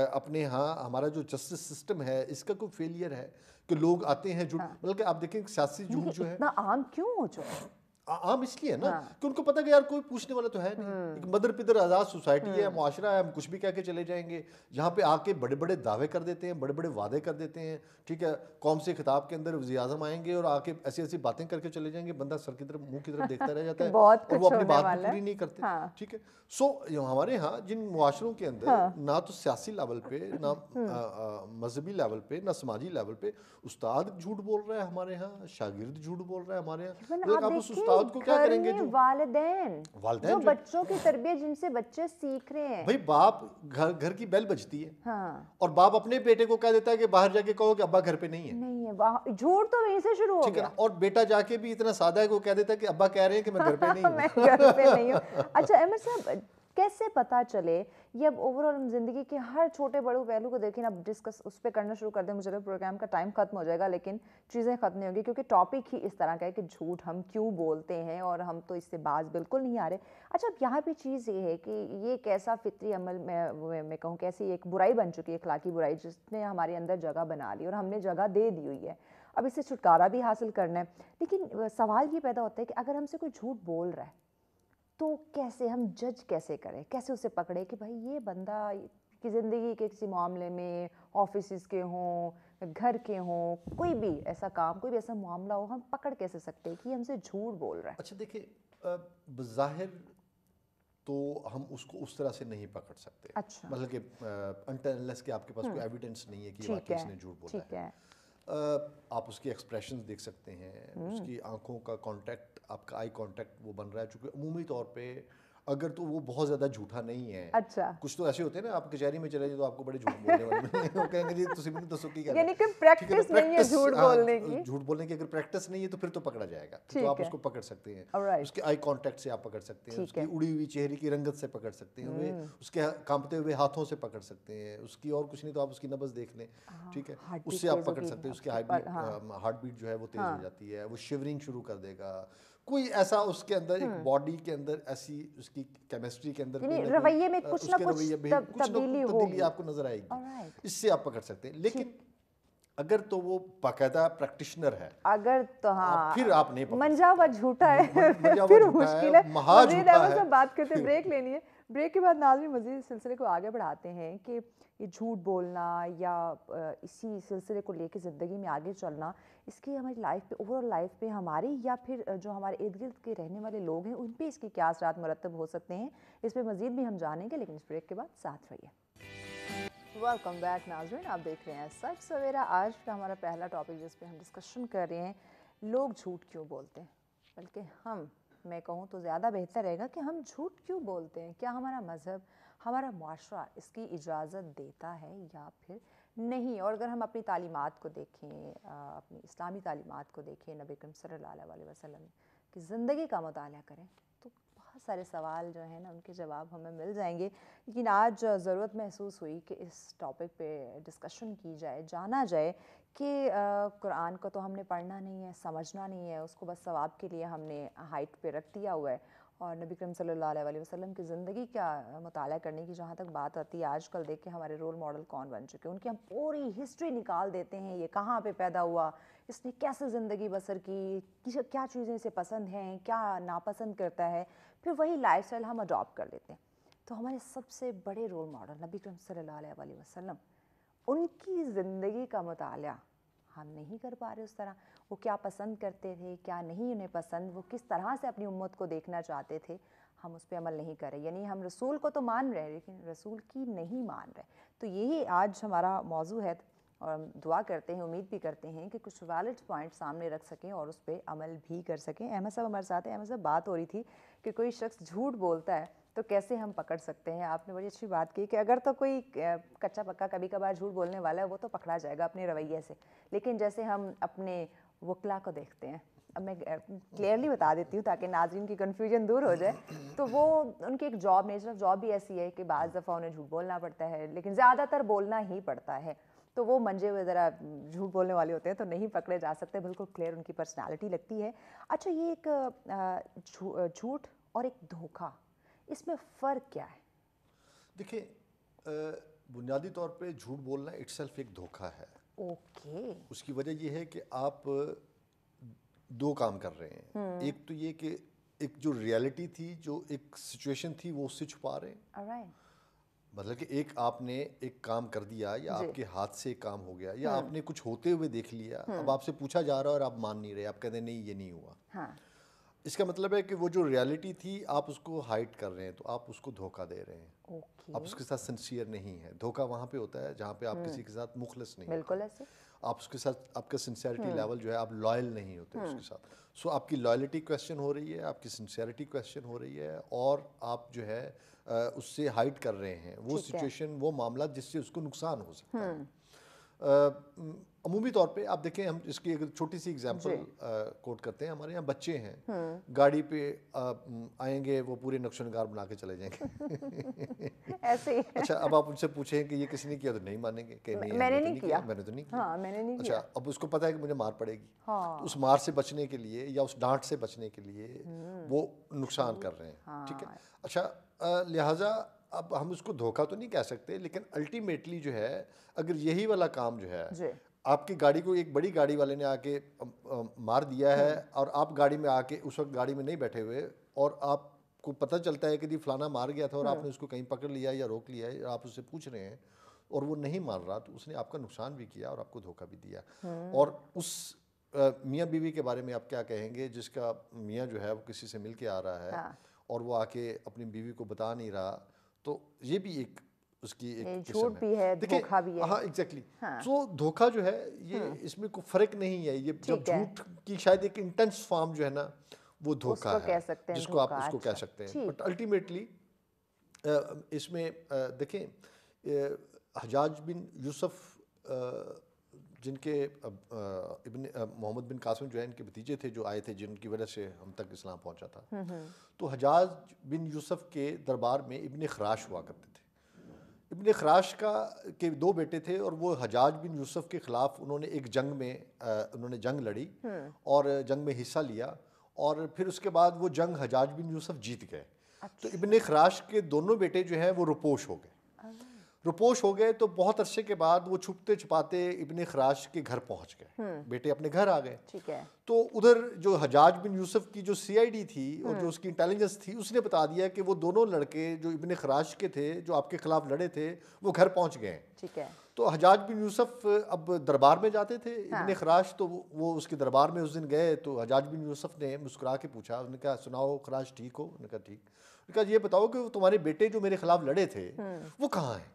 Speaker 2: अपने यहाँ हमारा जो जस्टिस सिस्टम है इसका कोई फेलियर है कि लोग आते हैं जुट हाँ। बल्कि मतलब आप देखें सियासी झूठ जो है
Speaker 1: आम क्यों हो चुका है
Speaker 2: आम इसलिए ना हाँ। कि उनको पता कि यार कोई पूछने वाला तो है नहीं हाँ। एक मदर पिदर आज़ाद सोसाइटी है हाँ। माशरा है हम कुछ भी कह के चले जाएंगे जहाँ पे आके बड़े बड़े दावे कर देते हैं बड़े बड़े वादे कर देते हैं ठीक है कौम से खिताब के अंदर वजी अजम आएंगे और आके ऐसी ऐसी बातें करके चले जाएंगे बंदा सर की तरफ मुँह की तरफ देखता रह जाता है और वो अपनी बात पूरी नहीं करते हाँ। ठीक है सो हमारे यहाँ जिन मुआरों के अंदर ना तो सियासी लेवल पे ना हम्म। मजहबी लेवल पे ना समाजी लेवल पे उस्ताद झूठ बोल रहा है हमारे यहाँ शागिर्द झूठ बोल रहा है हमारे यहाँ तो आप उस उस्ताद औलाद को क्या करेंगे जो
Speaker 1: वालदेन वालदेन जो बच्चों की तरबियत जिनसे बच्चे सीख रहे हैं भाई बाप
Speaker 2: घर घर की बेल बजती है हाँ। और बाप अपने बेटे को कह देता है कि बाहर जाके कहो कि अब्बा घर पे नहीं है
Speaker 1: नहीं है झूठ तो वहीं से शुरू हो गया
Speaker 2: और बेटा जाके भी इतना सादा है कि वो कह देता है कि अब्बा कह रहे हैं कि मैं घर पे नहीं हूँ
Speaker 1: अच्छा अहमद साहब कैसे पता चले ये अब ओवरऑल हम ज़िंदगी के हर छोटे बड़े पहलू को देखें अब डिस्कस उस पर करना शुरू कर दें मुझे प्रोग्राम का टाइम ख़त्म हो जाएगा लेकिन चीज़ें ख़त्म नहीं होगी क्योंकि टॉपिक ही इस तरह का है कि झूठ हम क्यों बोलते हैं और हम तो इससे बाज बिल्कुल नहीं आ रहे अच्छा अब यहाँ पर चीज़ ये है कि ये कैसा फितरी अमल मैं मैं कहूँ कैसी एक बुराई बन चुकी है अखलाकी बुराई जिसने हमारे अंदर जगह बना ली और हमने जगह दे दी हुई है अब इससे छुटकारा भी हासिल करना है लेकिन सवाल ये पैदा होता है कि अगर हमसे कोई झूठ बोल रहा है तो कैसे हम जज कैसे करें कैसे उसे पकड़े कि भाई ये बंदा कि ज़िंदगी के किसी मामले में ऑफिस के हों घर के हों कोई भी ऐसा काम कोई भी ऐसा मामला हो हम पकड़ कैसे सकते हैं कि हमसे झूठ बोल रहा है अच्छा
Speaker 2: देखिए ज़ाहिर तो हम उसको उस तरह से नहीं पकड़ सकते अच्छा मतलब कि अनलेस के आपके पास हाँ। कोई एविडेंस नहीं है कि वाकई उसने झूठ बोला है, है। आ, आप उसकी एक्सप्रेशन देख सकते हैं हम्म। उसकी आंखों का कांटेक्ट आपका आई कांटेक्ट वो बन रहा है चूंकि अमूमी तौर पर अगर तो वो बहुत ज्यादा झूठा नहीं है अच्छा कुछ तो ऐसे होते हैं ना आप कचहरी में चले जाए तो आपको बड़े झूठ बोलने वाले वो कहेंगे जी तुसी मैंने दसो की यानी कि प्रैक्टिस नहीं है झूठ हाँ, बोलने की झूठ बोलने की अगर प्रैक्टिस नहीं है तो फिर तो पकड़ा जाएगा तो आप उसको पकड़ सकते हैं उसके आई कॉन्टेक्ट से आप पकड़ सकते हैं उसकी उड़ी हुई चेहरे की रंगत से पकड़ सकते हैं हम्म। उसके कांपते हुए हाथों से पकड़ सकते हैं उसकी और कुछ नहीं तो आप उसकी नब्ज देख लें हाँ, ठीक है उससे आप पकड़ सकते हैं उसके हार्ट बीट हाँ। um, जो है वो तेज हो जाती है वो शिवरिंग शुरू कर देगा कोई ऐसा उसके अंदर एक बॉडी हाँ। के अंदर ऐसी उसकी केमिस्ट्री के अंदर रवैये में कुछ ना कुछ तब्दीली हो तब्दीली आपको नजर आएगी इससे आप पकड़ सकते हैं लेकिन अगर तो वो बाकायदा प्रैक्टिशनर है
Speaker 1: अगर तो हाँ फिर आप नहीं मंजा हुआ झूठा है फिर मुश्किल है बात करते ब्रेक लेनी है ब्रेक के बाद नाजरी मज़ीद इस सिलसिले को आगे बढ़ाते हैं कि ये झूठ बोलना या इसी सिलसिले को लेके ज़िंदगी में आगे चलना इसके हमारी लाइफ पे ओवरऑल लाइफ पे हमारी या फिर जो हमारे इर्द गिर्द के रहने वाले लोग हैं उन पर इसके क्या असरा मरतब हो सकते हैं इस पर मज़ीद भी हम जानेंगे लेकिन इस ब्रेक के बाद साथ रहिए वेलकम बैक नाजरन आप देख रहे हैं सच सवेरा आज का हमारा पहला टॉपिक जिस पर हम डिस्कशन कर रहे हैं लोग झूठ क्यों बोलते हैं बल्कि हम मैं कहूँ तो ज़्यादा बेहतर रहेगा कि हम झूठ क्यों बोलते हैं क्या हमारा मज़हब हमारा माशरा इसकी इजाज़त देता है या फिर नहीं और अगर हम अपनी तालीमत को देखें अपनी इस्लामी तालीमत को देखें नबी करम सल्ला वसम की ज़िंदगी का मताल करें सारे सवाल जो हैं ना उनके जवाब हमें मिल जाएंगे लेकिन आज ज़रूरत महसूस हुई कि इस टॉपिक पे डिस्कशन की जाए जाना जाए कि कुरान को तो हमने पढ़ना नहीं है समझना नहीं है उसको बस सवाब के लिए हमने हाइट पे रख दिया हुआ है और नबी करम सल्लल्लाहु अलैहि वसल्लम की ज़िंदगी का मुताल करने की जहाँ तक बात आती है आजकल देख के हमारे रोल मॉडल कौन बन चुके हैं उनकी हम पूरी हिस्ट्री निकाल देते हैं ये कहाँ पे पैदा हुआ इसने कैसे ज़िंदगी बसर की क्या चीज़ें इसे पसंद हैं क्या नापसंद करता है फिर वही लाइफ हम अडॉप्ट कर लेते हैं तो हमारे सबसे बड़े रोल मॉडल नबी करम सल्ला वसलम उनकी ज़िंदगी का मताल हम नहीं कर पा रहे उस तरह वो क्या पसंद करते थे क्या नहीं उन्हें पसंद वो किस तरह से अपनी उम्मत को देखना चाहते थे हम उस पर अमल नहीं कर रहे यानी हम रसूल को तो मान रहे हैं लेकिन रसूल की नहीं मान रहे तो यही आज हमारा मौजू है और हम दुआ करते हैं उम्मीद भी करते हैं कि कुछ वैलिड पॉइंट सामने रख सकें और उस पर अमल भी कर सकें अहमद साहब हमारे साथ हैं अहमद साहब बात हो रही थी कि कोई शख्स झूठ बोलता है तो कैसे हम पकड़ सकते हैं आपने बड़ी अच्छी बात की कि अगर तो कोई कच्चा पक्का कभी कभार झूठ बोलने वाला है वो तो पकड़ा जाएगा अपने रवैये से लेकिन जैसे हम अपने वकला को देखते हैं अब मैं क्लियरली बता देती हूँ ताकि नाजरन की कन्फ्यूजन दूर हो जाए तो वो उनकी एक जॉब नेचर ऑफ जॉब भी ऐसी है कि बज़ दफ़ा उन्हें झूठ बोलना पड़ता है लेकिन ज़्यादातर बोलना ही पड़ता है तो वो मंजे हुए ज़रा झूठ बोलने वाले होते हैं तो नहीं पकड़े जा सकते बिल्कुल क्लियर उनकी पर्सनैलिटी लगती है अच्छा ये एक झूठ और एक धोखा इसमें फ़र्क क्या है
Speaker 2: देखिए बुनियादी तौर पे झूठ बोलना इट्सल्फ एक धोखा है ओके उसकी वजह यह है कि आप दो काम कर रहे हैं हम्म। एक तो ये कि एक जो रियलिटी थी जो एक सिचुएशन थी वो उससे छुपा रहे हैं मतलब कि एक आपने एक काम कर दिया या आपके हाथ से काम हो गया या हम्म। आपने कुछ होते हुए देख लिया अब हम्म। आपसे पूछा जा रहा है और आप मान नहीं रहे आप कहते नहीं ये नहीं हुआ हाँ. इसका मतलब है कि वो जो रियलिटी थी आप उसको हाइड कर रहे हैं तो आप उसको धोखा दे रहे हैं
Speaker 1: okay. आप उसके
Speaker 2: साथ सिंसियर नहीं है धोखा वहाँ पे होता है जहाँ पे आप हम्म। किसी के साथ मुखलस नहीं बिल्कुल ऐसे आप उसके साथ आपका सिंसियरिटी लेवल हम्म। जो है आप लॉयल नहीं होते हम्म। उसके साथ सो so, आपकी लॉयलिटी क्वेश्चन हो रही है आपकी सिंसियरिटी क्वेश्चन हो रही है और आप जो है आ, उससे हाइड कर रहे हैं वो सिचुएशन वो मामला जिससे उसको नुकसान हो सकता है अमूमी तौर पे आप देखें हम इसकी एक छोटी सी एग्जांपल कोट करते हैं हमारे यहाँ बच्चे हैं गाड़ी पे आ, आएंगे वो पूरे नक्शनगार बना के चले जाएंगे ऐसे ही अच्छा अब आप उनसे पूछें कि ये किसी ने किया तो नहीं मानेंगे कि नहीं मैंने तो नहीं, नहीं किया मैंने तो नहीं किया
Speaker 1: हाँ, मैंने नहीं अच्छा
Speaker 2: अब उसको पता है कि मुझे मार पड़ेगी हाँ। तो उस मार से बचने के लिए या उस डांट से बचने के लिए हम्म। वो नुकसान कर रहे हैं हाँ। ठीक है अच्छा लिहाजा अब हम उसको धोखा तो नहीं कह सकते लेकिन अल्टीमेटली जो है अगर यही वाला काम जो है आपकी गाड़ी को एक बड़ी गाड़ी वाले ने आके मार दिया है हम्म। और आप गाड़ी में आके उस वक्त गाड़ी में नहीं बैठे हुए और आपको पता चलता है कि जी फलाना मार गया था और हाँ। आपने उसको कहीं पकड़ लिया या रोक लिया या आप उससे पूछ रहे हैं और वो नहीं मार रहा तो उसने आपका नुकसान भी किया और आपको धोखा भी दिया हाँ। और उस मियाँ बीवी के बारे में आप क्या कहेंगे जिसका मियाँ जो है वो किसी से मिल के आ रहा है हाँ। और वो आके अपनी बीवी को बता नहीं रहा तो ये भी एक उसकी एक झूठ भी
Speaker 1: है धोखा भी है हाँ एग्जैक्टली हाँ। तो
Speaker 2: धोखा जो है ये हाँ। इसमें कोई फर्क नहीं है ये जब झूठ की शायद एक इंटेंस फॉर्म जो है ना वो धोखा है जिसको आप उसको कह सकते हैं बट अल्टीमेटली अच्छा। इसमें देखें हजाज बिन यूसुफ जिनके इबन मोहम्मद बिन कासिम जो है इनके भतीजे थे जो आए थे जिनकी वजह से हम तक इस्लाम पहुंचा था हम्म, हम्म। तो हजाज बिन यूसुफ के दरबार में इबन खराश हुआ करते थे इबन खराश का के दो बेटे थे और वो हजाज बिन यूसुफ के ख़िलाफ़ उन्होंने एक जंग में आ, उन्होंने जंग लड़ी हम्म। और जंग में हिस्सा लिया और फिर उसके बाद वो जंग हजाज बिन यूसुफ जीत गए तो अच्छा। तो इबन खराश के दोनों बेटे जो हैं वो रुपोश हो गए रुपोश हो गए तो बहुत अरसे के बाद वो छुपते छुपाते इबन खराश के घर पहुंच गए हम्म। बेटे अपने घर आ गए ठीक है तो उधर जो हजाज बिन यूसुफ की जो सीआईडी थी और हम्म। जो उसकी इंटेलिजेंस थी उसने बता दिया कि वो दोनों लड़के जो इबन खराश के थे जो आपके खिलाफ लड़े थे वो घर पहुंच गए ठीक है तो हजाज बिन यूसुफ अब दरबार में जाते थे हाँ। इबन खराश तो वो उसके दरबार में उस दिन गए तो हजाज बिन यूसुफ ने मुस्कुरा के पूछा उन्होंने कहा सुनाओ खराश ठीक हो उन्होंने कहा ठीक उन्होंने कहा ये बताओ कि तुम्हारे बेटे जो मेरे खिलाफ लड़े थे हम्म। वो कहाँ हैं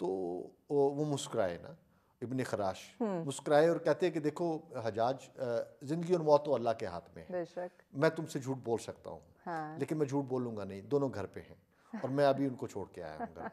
Speaker 2: तो वो मुस्कुराए ना इबन खराश हम्म। मुस्कुराए और कहते हैं कि देखो हजाज ज़िंदगी और मौत तो अल्लाह के हाथ में है मैं तुमसे झूठ बोल सकता हूँ हाँ। लेकिन मैं झूठ बोलूंगा नहीं दोनों घर पे हैं और मैं अभी उनको छोड़ के आया हूँ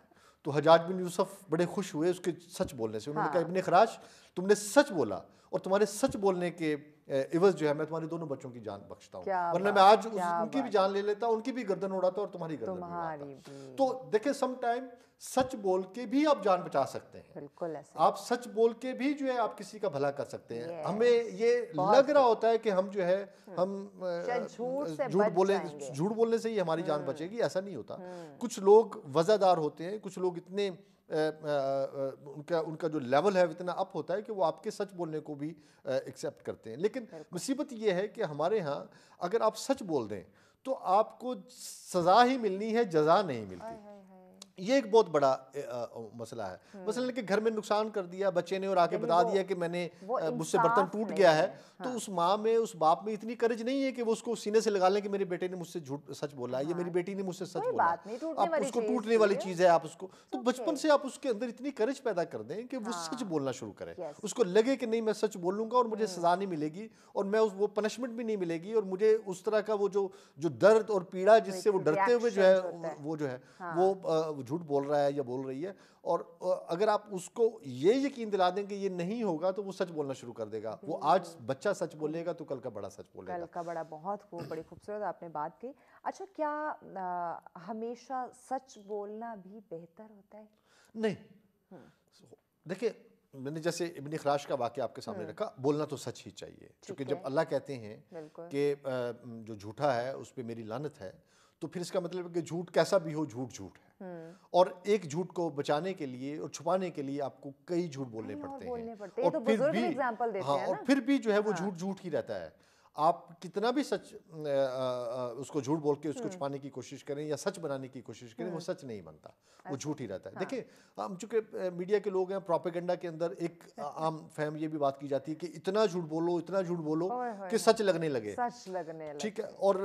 Speaker 2: तो हजाज बिन यूसुफ बड़े खुश हुए उसके सच बोलने से उन्होंने हाँ। कहा इबन खराश तुमने सच बोला और तुम्हारे सच बोलने के इवज जो है मैं तुम्हारे दोनों बच्चों की जान बख्शता हूँ वरना मैं आज उस, उनकी भी जान ले लेता उनकी भी गर्दन उड़ाता और तुम्हारी गर्दन
Speaker 1: उड़ाता
Speaker 2: तो देखे समटाइम सच बोल के भी आप जान बचा सकते हैं
Speaker 1: बिल्कुल ऐसा
Speaker 2: आप सच बोल के भी जो है आप किसी का भला कर सकते हैं हमें ये लग रहा होता है कि हम जो है हम्म। हम झूठ बोले झूठ बोलने से ही हमारी जान हम्म। बचेगी ऐसा नहीं होता हम्म। कुछ लोग वजादार होते हैं कुछ लोग इतने उनका उनका जो लेवल है इतना अप होता है कि वो आपके सच बोलने को भी एक्सेप्ट करते हैं लेकिन मुसीबत ये है कि हमारे यहाँ अगर आप सच बोल दें तो आपको सज़ा ही मिलनी है जजा नहीं मिलती ये एक बहुत बड़ा आ, मसला है हम्म। मसलन कि घर में नुकसान कर दिया बच्चे ने और आके बता दिया कि मैंने मुझसे बर्तन टूट गया है तो हाँ। तो उस माँ में उस बाप में इतनी करज नहीं है कि वो उसको सीने से लगा लें कि मेरे बेटे ने मुझसे झूठ सच बोला है हाँ। या मेरी बेटी ने मुझसे सच बोला आप उसको टूटने वाली चीज़ है आप उसको तो बचपन से आप उसके अंदर इतनी करज पैदा कर दें कि वो सच हाँ। बोलना शुरू करें उसको लगे कि नहीं मैं सच बोलूँगा और मुझे हम्म। सजा नहीं मिलेगी और मैं वो पनिशमेंट भी नहीं मिलेगी और मुझे उस तरह का वो जो जो दर्द और पीड़ा जिससे वो डरते हुए जो है वो जो है हाँ। वो झूठ बोल रहा है या बोल रही है और अगर आप उसको ये यकीन दिला दें कि ये नहीं होगा तो वो सच बोलना शुरू कर देगा वो हम्म। आज बच्चा सच बोलेगा तो कल का बड़ा सच बोलेगा कल
Speaker 1: का बड़ा बहुत खूब बड़ी खूबसूरत आपने बात की अच्छा क्या आ, हमेशा सच बोलना भी बेहतर होता है नहीं हम्म।
Speaker 2: देखिए मैंने जैसे इबन खराश का वाक्य आपके सामने हम्म। रखा बोलना तो सच ही चाहिए क्योंकि जब अल्लाह कहते हैं कि जो झूठा है उस पर मेरी लानत है तो फिर इसका मतलब कि झूठ कैसा भी हो झूठ झूठ है हम्म। और एक झूठ को बचाने के लिए और छुपाने के लिए आपको कई झूठ बोलने पड़ते हैं
Speaker 1: और तो फिर भी एग्जाम्पल हाँ, और फिर
Speaker 2: भी जो है वो हाँ। झूठ झूठ ही रहता है आप कितना भी सच उसको झूठ बोल के उसको हम्म। छुपाने की कोशिश करें या सच बनाने की कोशिश करें वो हम्म। सच नहीं बनता वो अच्छा। झूठ ही रहता है हाँ। देखिए हम चूंकि मीडिया के लोग हैं प्रोपेगेंडा के अंदर एक आम फैम ये भी बात की जाती है कि इतना झूठ बोलो इतना झूठ बोलो कि सच लगने लगे
Speaker 1: सच लगने ठीक है
Speaker 2: और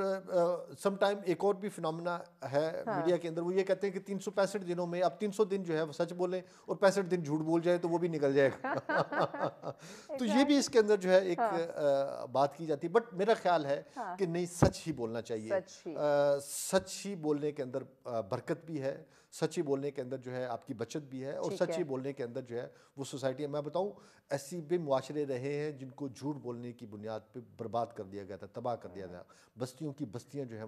Speaker 2: समटाइम एक और भी फिनमिना है हाँ। मीडिया के अंदर वो ये कहते हैं कि तीन दिनों में अब तीन दिन जो है वो सच बोलें और पैंसठ दिन झूठ बोल जाए तो वो भी निकल जाएगा तो ये भी इसके अंदर जो है एक हाँ। बात की जाती है बट मेरा ख्याल है हाँ। कि नहीं सच ही बोलना चाहिए सच ही, आ, सच ही बोलने के अंदर बरकत भी है सच ही बोलने के अंदर जो है आपकी बचत भी है और सच ही बोलने के अंदर जो है वो सोसाइटी मैं बताऊँ ऐसी भी मुआरे रहे हैं जिनको झूठ बोलने की बुनियाद पर बर्बाद कर दिया गया था तबाह कर दिया हाँ। गया बस्तियों की बस्तियाँ जो है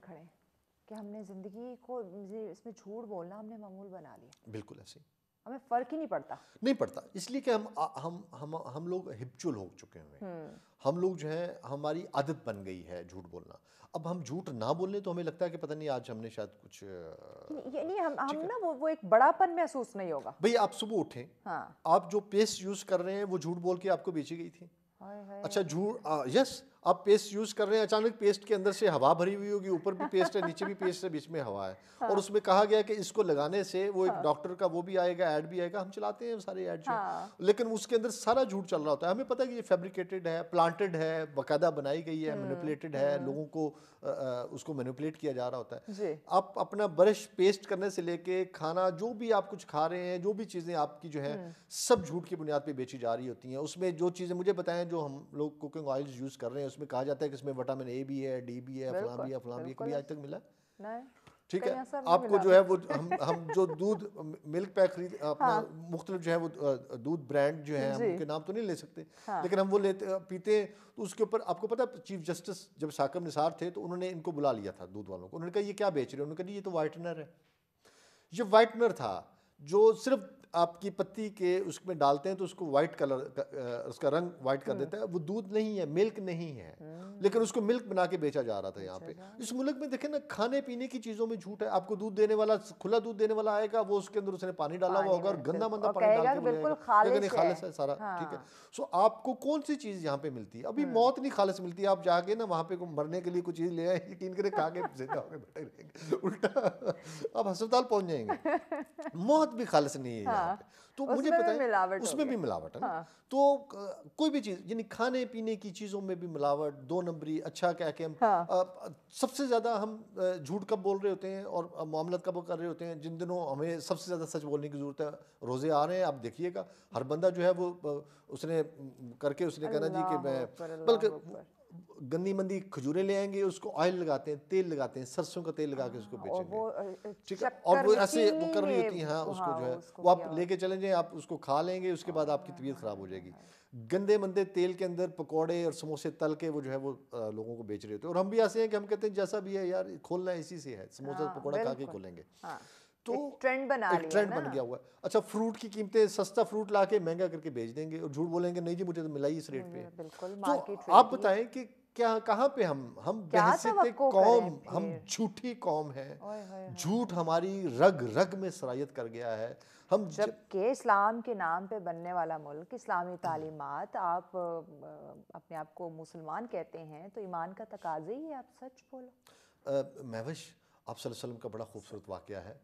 Speaker 1: खड़े कि हमने ज़िंदगी को इसमें झूठ बोलना हमने मामूल बना लिया बिल्कुल ऐसे हमें फर्क ही नहीं पड़ता
Speaker 2: नहीं पड़ता इसलिए कि हम हम हम हम लोग हिपचुल हो चुके हुए हैं हम्म। हम लोग जो है हमारी आदत बन गई है झूठ बोलना अब हम झूठ ना बोलने तो हमें लगता है कि पता नहीं आज हमने शायद कुछ ये
Speaker 1: नहीं हम हम ना वो वो एक बड़ापन महसूस नहीं होगा
Speaker 2: भाई आप सुबह उठे हाँ। आप जो पेस्ट यूज कर रहे हैं वो झूठ बोल के आपको बेची गई थी अच्छा झूठ यस आप पेस्ट यूज कर रहे हैं अचानक पेस्ट के अंदर से हवा भरी हुई होगी ऊपर भी पेस्ट है नीचे भी पेस्ट है बीच में हवा है हाँ। और उसमें कहा गया कि इसको लगाने से वो एक डॉक्टर हाँ। का वो भी आएगा ऐड भी आएगा हम चलाते हैं सारे ऐड हाँ। लेकिन उसके अंदर सारा झूठ चल रहा होता है हमें पता है कि ये फेब्रिकेटेड है प्लांटेड है बाकायदा बनाई गई है मैनिपुलेटेड हम्म, है हम्म। लोगों को उसको मैनिपुलेट किया जा रहा होता है आप अपना ब्रश पेस्ट करने से लेके खाना जो भी आप कुछ खा रहे हैं जो भी चीज़ें आपकी जो है हम्म। सब झूठ की बुनियाद पर बेची जा रही होती हैं उसमें जो चीज़ें मुझे बताएं जो हम लोग कुकिंग ऑयल्स यूज़ कर रहे हैं उसमें कहा जाता है कि इसमें विटामिन ए भी है डी भी है फलां भी है फलां भी कभी आज तक मिला ठीक है आपको जो है वो हम हम जो दूध मिल्क पैक खरीद अपना हाँ। मुख्तलिफ जो है वो दूध ब्रांड जो है हम उनके नाम तो नहीं ले सकते हाँ। लेकिन हम वो लेते पीते हैं तो उसके ऊपर आपको पता चीफ जस्टिस जब साकम निसार थे तो उन्होंने इनको बुला लिया था दूध वालों को उन्होंने कहा ये क्या बेच रहे हैं उन्होंने कहा ये तो वाइटनर है ये वाइटनर था जो सिर्फ आपकी पत्ती के उसमें डालते हैं तो उसको वाइट कलर का, उसका रंग वाइट कर हम्म। देता है वो दूध नहीं है मिल्क नहीं है हम्म। लेकिन उसको मिल्क बना के बेचा जा रहा था यहाँ पे इस मुल्क में देखें ना खाने पीने की चीज़ों में झूठ है आपको दूध देने वाला खुला दूध देने वाला आएगा वो उसके अंदर उसने पानी डाला हुआ होगा और गंदा मंदा पानी खालस है सारा हाँ। ठीक है सो आपको कौन सी चीज़ यहाँ पे मिलती है अभी हम्म। मौत नहीं खालस मिलती आप जाके ना वहाँ पे मरने के लिए कुछ चीज़ ले आए यकीन करें खा के बैठे उल्टा आप अस्पताल पहुंच जाएंगे मौत भी खालस नहीं है हाँ। तो हाँ, तो मुझे पता है उसमें भी मिलावट है ना हाँ, तो कोई भी चीज यानी खाने पीने की चीजों में भी मिलावट दो नंबरी अच्छा कह के हम हाँ, सबसे ज्यादा हम झूठ कब बोल रहे होते हैं और मामलत कब कर रहे होते हैं जिन दिनों हमें सबसे ज्यादा सच बोलने की जरूरत है रोजे आ रहे हैं आप देखिएगा हर बंदा जो है वो उसने करके उसने कहना जी कि मैं बल्कि गंदी मंदी खजूरें ले आएंगे उसको ऑयल लगाते हैं तेल लगाते हैं सरसों का तेल लगा के उसको हाँ, बेचेंगे ठीक है और वो ऐसे वो कर रही होती हैं हाँ उसको हाँ, जो है वो आप लेके चले जाएँ आप उसको खा लेंगे उसके बाद आपकी हाँ, तबीयत ख़राब हो जाएगी गंदे मंदे तेल के अंदर पकौड़े और समोसे तल के वो जो है वो लोगों को बेच रहे होते हैं और हम भी ऐसे हैं कि हम कहते हैं जैसा भी है यार खोलना इसी से है समोसा पकौड़ा खा के खोलेंगे
Speaker 1: तो ट्रेंड बना एक ट्रेंड बन गया
Speaker 2: हुआ है अच्छा फ्रूट की कीमतें सस्ता फ्रूट ला के महंगा करके भेज देंगे और झूठ बोलेंगे नहीं जी मुझे तो मिला ही इस रेट हम्म, पे तो आप बताएं कि क्या कहाँ पे हम हम बहसित कौम हम झूठी कौम है झूठ हमारी रग रग में सरायत कर गया है हम जबकि
Speaker 1: इस्लाम के नाम पे बनने वाला मुल्क इस्लामी तालीमत आप अपने आप को मुसलमान कहते हैं तो ईमान का तकाजे ही है आप सच
Speaker 2: बोलो महवश आप वसल्लम का बड़ा खूबसूरत वाक़ है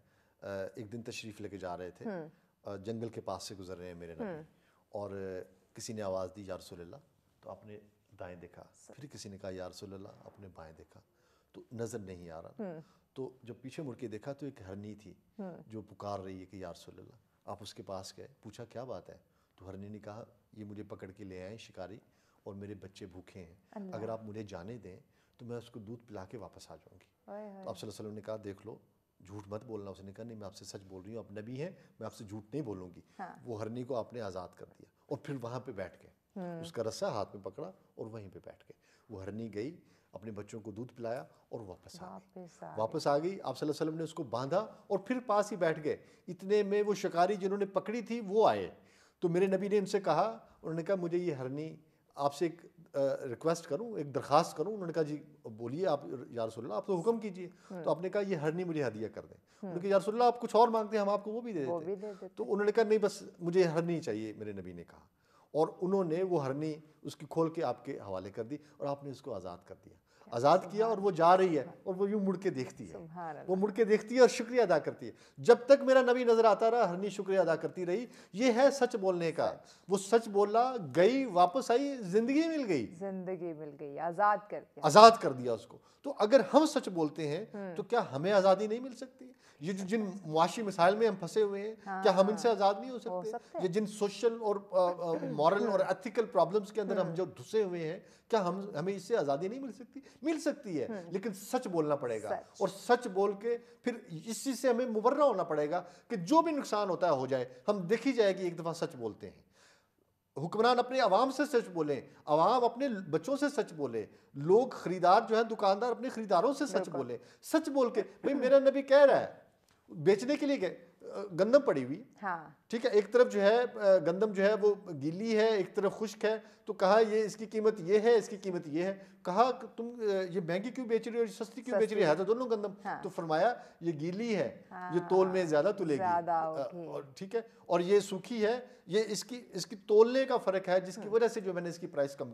Speaker 2: एक दिन तशरीफ लेके जा रहे थे हम्म। जंगल के पास से गुजर रहे हैं मेरे नबी हम्म। और किसी ने आवाज़ दी यारसोल्ला तो आपने दाएं देखा फिर किसी ने कहा यारसोल्ला आपने बाएं देखा तो नज़र नहीं आ रहा हम्म। तो जब पीछे मुड़ के देखा तो एक हरनी थी जो पुकार रही है कि यारसोल्ला आप उसके पास गए पूछा क्या बात है तो हरनी ने कहा ये मुझे पकड़ के ले आए शिकारी और मेरे बच्चे भूखे हैं अगर आप मुझे जाने दें तो मैं उसको दूध पिला के वापस आ जाऊँगी तो आप वसल्लम ने कहा देख लो झूठ मत बोलना उसने कहा नहीं मैं आपसे सच बोल रही हूँ आप नबी हैं मैं आपसे झूठ नहीं बोलूंगी हाँ। वो हरनी को आपने आज़ाद कर दिया और फिर वहाँ पे बैठ गए हम्म। उसका रस्सा हाथ में पकड़ा और वहीं पे बैठ गए वो हरनी गई अपने बच्चों को दूध पिलाया और वापस
Speaker 1: आ गई वापस
Speaker 2: आ गई आप सल्लम ने उसको बांधा और फिर पास ही बैठ गए इतने में वो शिकारी जिन्होंने पकड़ी थी वो आए तो मेरे नबी ने उनसे कहा उन्होंने कहा मुझे ये हरनी आपसे एक रिक्वेस्ट करूँ एक दरख्वास्त करूँ उन्होंने कहा जी बोलिए आप या आप तो हुक्म कीजिए हम्म। तो आपने कहा ये हरनी मुझे हदिया कर दें हम्म। उन्होंने कहा रसोल्ला आप कुछ और मांगते हैं हम आपको वो भी दे देते हैं तो उन्होंने कहा नहीं बस मुझे हरनी चाहिए मेरे नबी ने कहा और उन्होंने वो हरनी उसकी खोल के आपके हवाले कर दी और आपने उसको आज़ाद कर दिया आज़ाद किया और वो जा रही है और वो यूँ मुड़ के देखती है वो मुड़ के देखती है और शुक्रिया अदा करती है जब तक मेरा नबी नज़र आता रहा हरनी शुक्रिया अदा करती रही ये है सच बोलने का वो सच बोला गई वापस आई जिंदगी मिल गई
Speaker 1: जिंदगी मिल गई आज़ाद कर
Speaker 2: आज़ाद कर दिया उसको तो अगर हम सच बोलते हैं हम्म। तो क्या हमें आज़ादी नहीं मिल सकती ये जो जिन मुआशी मिसाइल में हम फंसे हुए हैं हाँ, क्या हम इनसे हाँ। आज़ाद नहीं हो सकते, हो सकते? ये जिन सोशल और मॉरल और एथिकल प्रॉब्लम्स के अंदर हम हम्म। जो धुसे हुए हैं क्या हम हमें इससे आज़ादी नहीं मिल सकती मिल सकती है हम्म। लेकिन सच बोलना पड़ेगा सच। और सच बोल के फिर इस चीज़ से हमें मुबर्रा होना पड़ेगा कि जो भी नुकसान होता है हो जाए हम देखी जाएगी एक दफ़ा सच बोलते हैं हुक्मरान अपने आवाम से सच बोले आवाम अपने बच्चों से सच बोले लोग खरीदार जो है दुकानदार अपने खरीदारों से सच बोले सच बोल के भाई मेरा नबी कह रहा है बेचने के लिए गए गंदम पड़ी हुई हाँ। ठीक है एक तरफ जो है गंदम जो है वो गीली है एक तरफ खुश्क है तो कहा ये इसकी कीमत ये है इसकी कीमत ये है कहा तुम ये महंगी क्यों बेच रही हो और सस्ती क्यों बेच रही है तो दोनों गंदम हाँ। तो फरमाया ये गीली है हाँ। ये तोल में ज्यादा
Speaker 1: तुलेगी
Speaker 2: और ठीक है और ये सूखी है ये इसकी इसकी तोलने का फर्क है जिसकी हाँ। वजह से जो मैंने इसकी प्राइस कम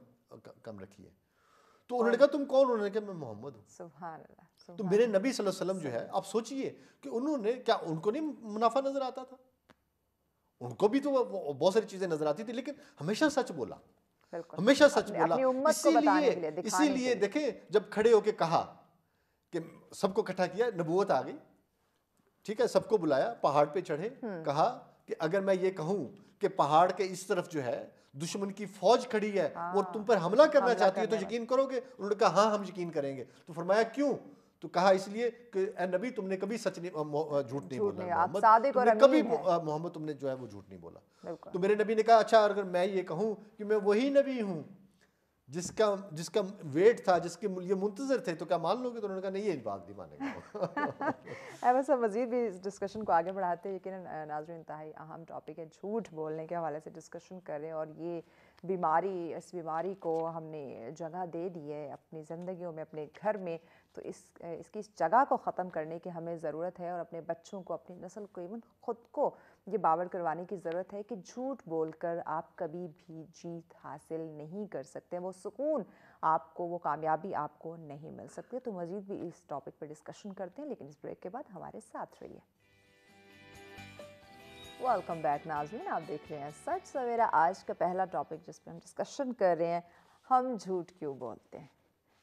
Speaker 2: कम रखी है तो उन्होंने कहा तुम कौन उन्होंने कहा मैं मोहम्मद
Speaker 1: हूँ तो
Speaker 2: मेरे नबी वसल्लम जो है आप सोचिए कि उन्होंने क्या उनको नहीं मुनाफा नजर आता था उनको भी तो बहुत सारी चीजें नजर आती थी लेकिन हमेशा सच बोला हमेशा सच बोला इसीलिए इसीलिए देखे जब खड़े होके कहा कि सबको इकट्ठा किया नबूत आ गई ठीक है सबको बुलाया पहाड़ पे चढ़े हम्म। कहा कि अगर मैं ये कहूं कि पहाड़ के इस तरफ जो है दुश्मन की फौज खड़ी है और हाँ। तुम पर हमला करना चाहती है तो यकीन करोगे उन्होंने कहा हाँ हम यकीन करेंगे तो फरमाया क्यों तो कहा इसलिए कि नबी तुमने कभी सच नहीं झूठ नहीं बोला तुमने कभी मोहम्मद तुमने जो है वो झूठ नहीं बोला तो मेरे नबी ने कहा अच्छा अगर मैं ये कहूँ कि मैं वही नबी हूँ जिसका जिसका वेट था जिसके ये मुंतजर थे तो क्या मान लोगे तो उन्होंने कहा नहीं ये बात नहीं मानेगा
Speaker 1: अहमद साहब मजीद भी इस डिस्कशन को आगे बढ़ाते हैं लेकिन नाजर इंतहाई अहम टॉपिक है झूठ बोलने के हवाले से डिस्कशन करें और ये बीमारी इस बीमारी को हमने जगह दे दी है अपनी ज़िंदगियों में अपने घर में तो इस इसकी इस जगह को ख़त्म करने की हमें ज़रूरत है और अपने बच्चों को अपनी नस्ल को इवन ख़ुद को ये बावर करवाने की ज़रूरत है कि झूठ बोलकर आप कभी भी जीत हासिल नहीं कर सकते वो सुकून आपको वो कामयाबी आपको नहीं मिल सकती तो मज़ीद भी इस टॉपिक पर डिस्कशन करते हैं लेकिन इस ब्रेक के बाद हमारे साथ रहिए वेलकम बैक नाजमीन आप देख रहे हैं सच सवेरा आज का पहला टॉपिक जिस पर हम डिस्कशन कर रहे हैं हम झूठ क्यों बोलते हैं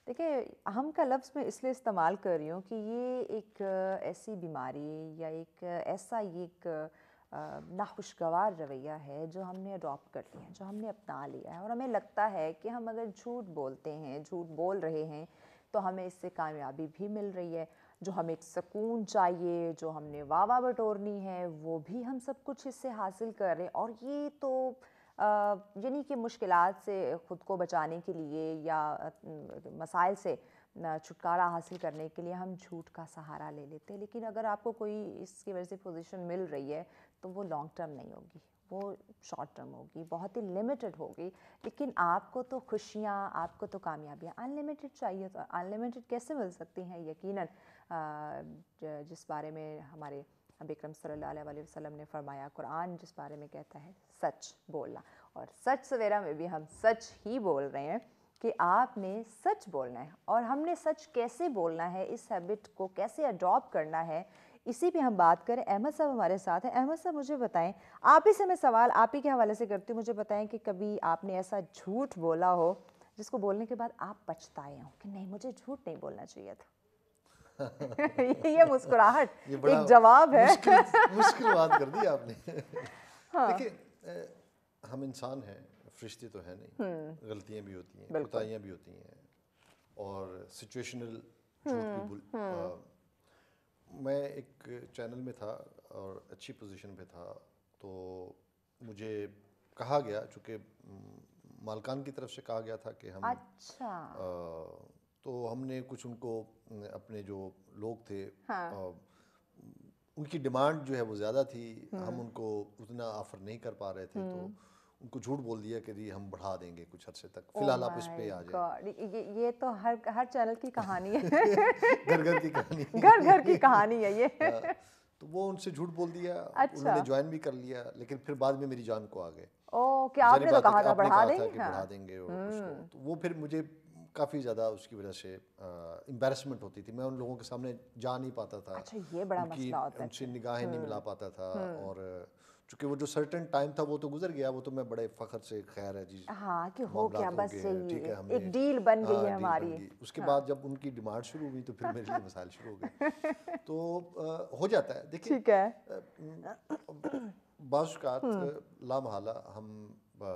Speaker 1: देखिए हम का लफ्ज़ मैं इसलिए इस्तेमाल कर रही हूँ कि ये एक ऐसी बीमारी या एक ऐसा ये एक नाखुशगवार रवैया है जो हमने अडॉप्ट कर लिया है जो हमने अपना लिया है और हमें लगता है कि हम अगर झूठ बोलते हैं झूठ बोल रहे हैं तो हमें इससे कामयाबी भी मिल रही है जो हमें एक सुकून चाहिए जो हमने वाह बटोरनी है वो भी हम सब कुछ इससे हासिल कर रहे हैं और ये तो यानी कि मुश्किल से ख़ुद को बचाने के लिए या मसाइल से छुटकारा हासिल करने के लिए हम झूठ का सहारा ले लेते हैं लेकिन अगर आपको कोई इसकी वजह से पोजीशन मिल रही है तो वो लॉन्ग टर्म नहीं होगी वो शॉर्ट टर्म होगी बहुत ही लिमिटेड होगी लेकिन आपको तो खुशियाँ आपको तो कामयाबियाँ अनलिमिटेड चाहिए तो अनलिमिटेड कैसे मिल सकती हैं यकीन जिस बारे में हमारे बिक्रम सल्लल्लाहु अलैहि वसल्लम ने फरमाया कुरान जिस बारे में कहता है सच बोलना और सच सवेरा में भी हम सच ही बोल रहे हैं कि आपने सच बोलना है और हमने सच कैसे बोलना है इस हैबिट को कैसे अडॉप्ट करना है इसी पे हम बात करें अहमद साहब हमारे साथ हैं अहमद साहब मुझे बताएं आप ही से मैं सवाल आप ही के हवाले से करती हूँ मुझे बताएं कि कभी आपने ऐसा झूठ बोला हो जिसको बोलने के बाद आप पछताए हो कि नहीं मुझे झूठ नहीं बोलना चाहिए था
Speaker 2: ये मुस्कुराहट एक जवाब है मुश्किल, बात कर दी आपने हाँ। देखिए हम इंसान हैं फरिश्ते तो है नहीं हम्म। गलतियाँ भी होती हैं कोताहियाँ भी होती हैं और सिचुएशनल झूठ भी हम्म, मैं एक चैनल में था और अच्छी पोजीशन पे था तो मुझे कहा गया चूँकि मालकान की तरफ से कहा गया था कि हम
Speaker 1: अच्छा आ,
Speaker 2: तो हमने कुछ उनको अपने जो लोग थे हाँ। आ, उनकी डिमांड जो है वो ज़्यादा थी हम्म। हम उनको उतना ऑफर नहीं कर पा रहे थे तो हम्म। उनको झूठ बोल दिया कि जी हम बढ़ा देंगे कुछ अरसे
Speaker 1: तक oh फिलहाल oh आप इस पे आ जाए ये, ये तो हर हर चैनल की कहानी है
Speaker 2: घर घर की कहानी
Speaker 1: घर घर की कहानी है ये हाँ,
Speaker 2: तो वो उनसे झूठ बोल दिया अच्छा। उन्होंने ज्वाइन भी कर लिया लेकिन फिर बाद में मेरी जान को आ गए
Speaker 1: oh, आपने तो कहा था हाँ। बढ़ा देंगे बढ़ा देंगे hmm.
Speaker 2: तो वो फिर मुझे काफ़ी ज़्यादा उसकी वजह से एम्बेरसमेंट होती थी मैं उन लोगों के सामने जा नहीं पाता था अच्छा ये बड़ा मसला होता है उनसे निगाहें नहीं hmm. मिला पाता था hmm. और चूंकि वो जो सर्टन टाइम था वो तो गुजर गया वो तो मैं बड़े फखर से खैर है जी
Speaker 1: हाँ कि हो क्या तो बस ठीक है एक डील बन गई हाँ, है हमारी गई। उसके हाँ। बाद
Speaker 2: जब उनकी डिमांड शुरू हुई तो फिर मेरे लिए मसाइल शुरू हो गए तो आ, हो जाता है देखिए ठीक बात हम्म। हम आ,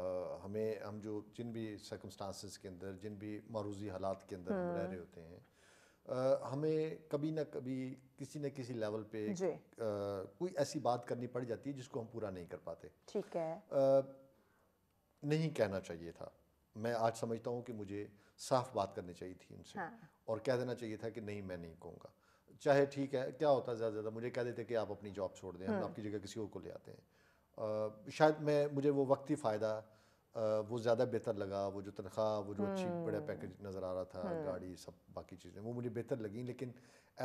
Speaker 2: हमें हम जो जिन भी सर्कमस्टांसिस के अंदर जिन भी मारूजी हालात के अंदर रह हम्म। रहे होते हैं हमें कभी ना कभी किसी न किसी लेवल पे आ, कोई ऐसी बात करनी पड़ जाती है जिसको हम पूरा नहीं कर पाते ठीक है आ, नहीं कहना चाहिए था मैं आज समझता हूँ कि मुझे साफ बात करनी चाहिए थी उनसे हाँ। और कह देना चाहिए था कि नहीं मैं नहीं कहूँगा चाहे ठीक है क्या होता ज़्यादा ज़्यादा मुझे कह देते कि आप अपनी जॉब छोड़ दें हम हम्म। आपकी जगह किसी और को ले आते हैं आ, शायद मैं मुझे वो वक्त ही फ़ायदा वो ज़्यादा बेहतर लगा वो जो तनख्वाह वो जो अच्छी बड़ा पैकेज नज़र आ रहा था हम्म। गाड़ी सब बाकी चीज़ें वो मुझे बेहतर लगी लेकिन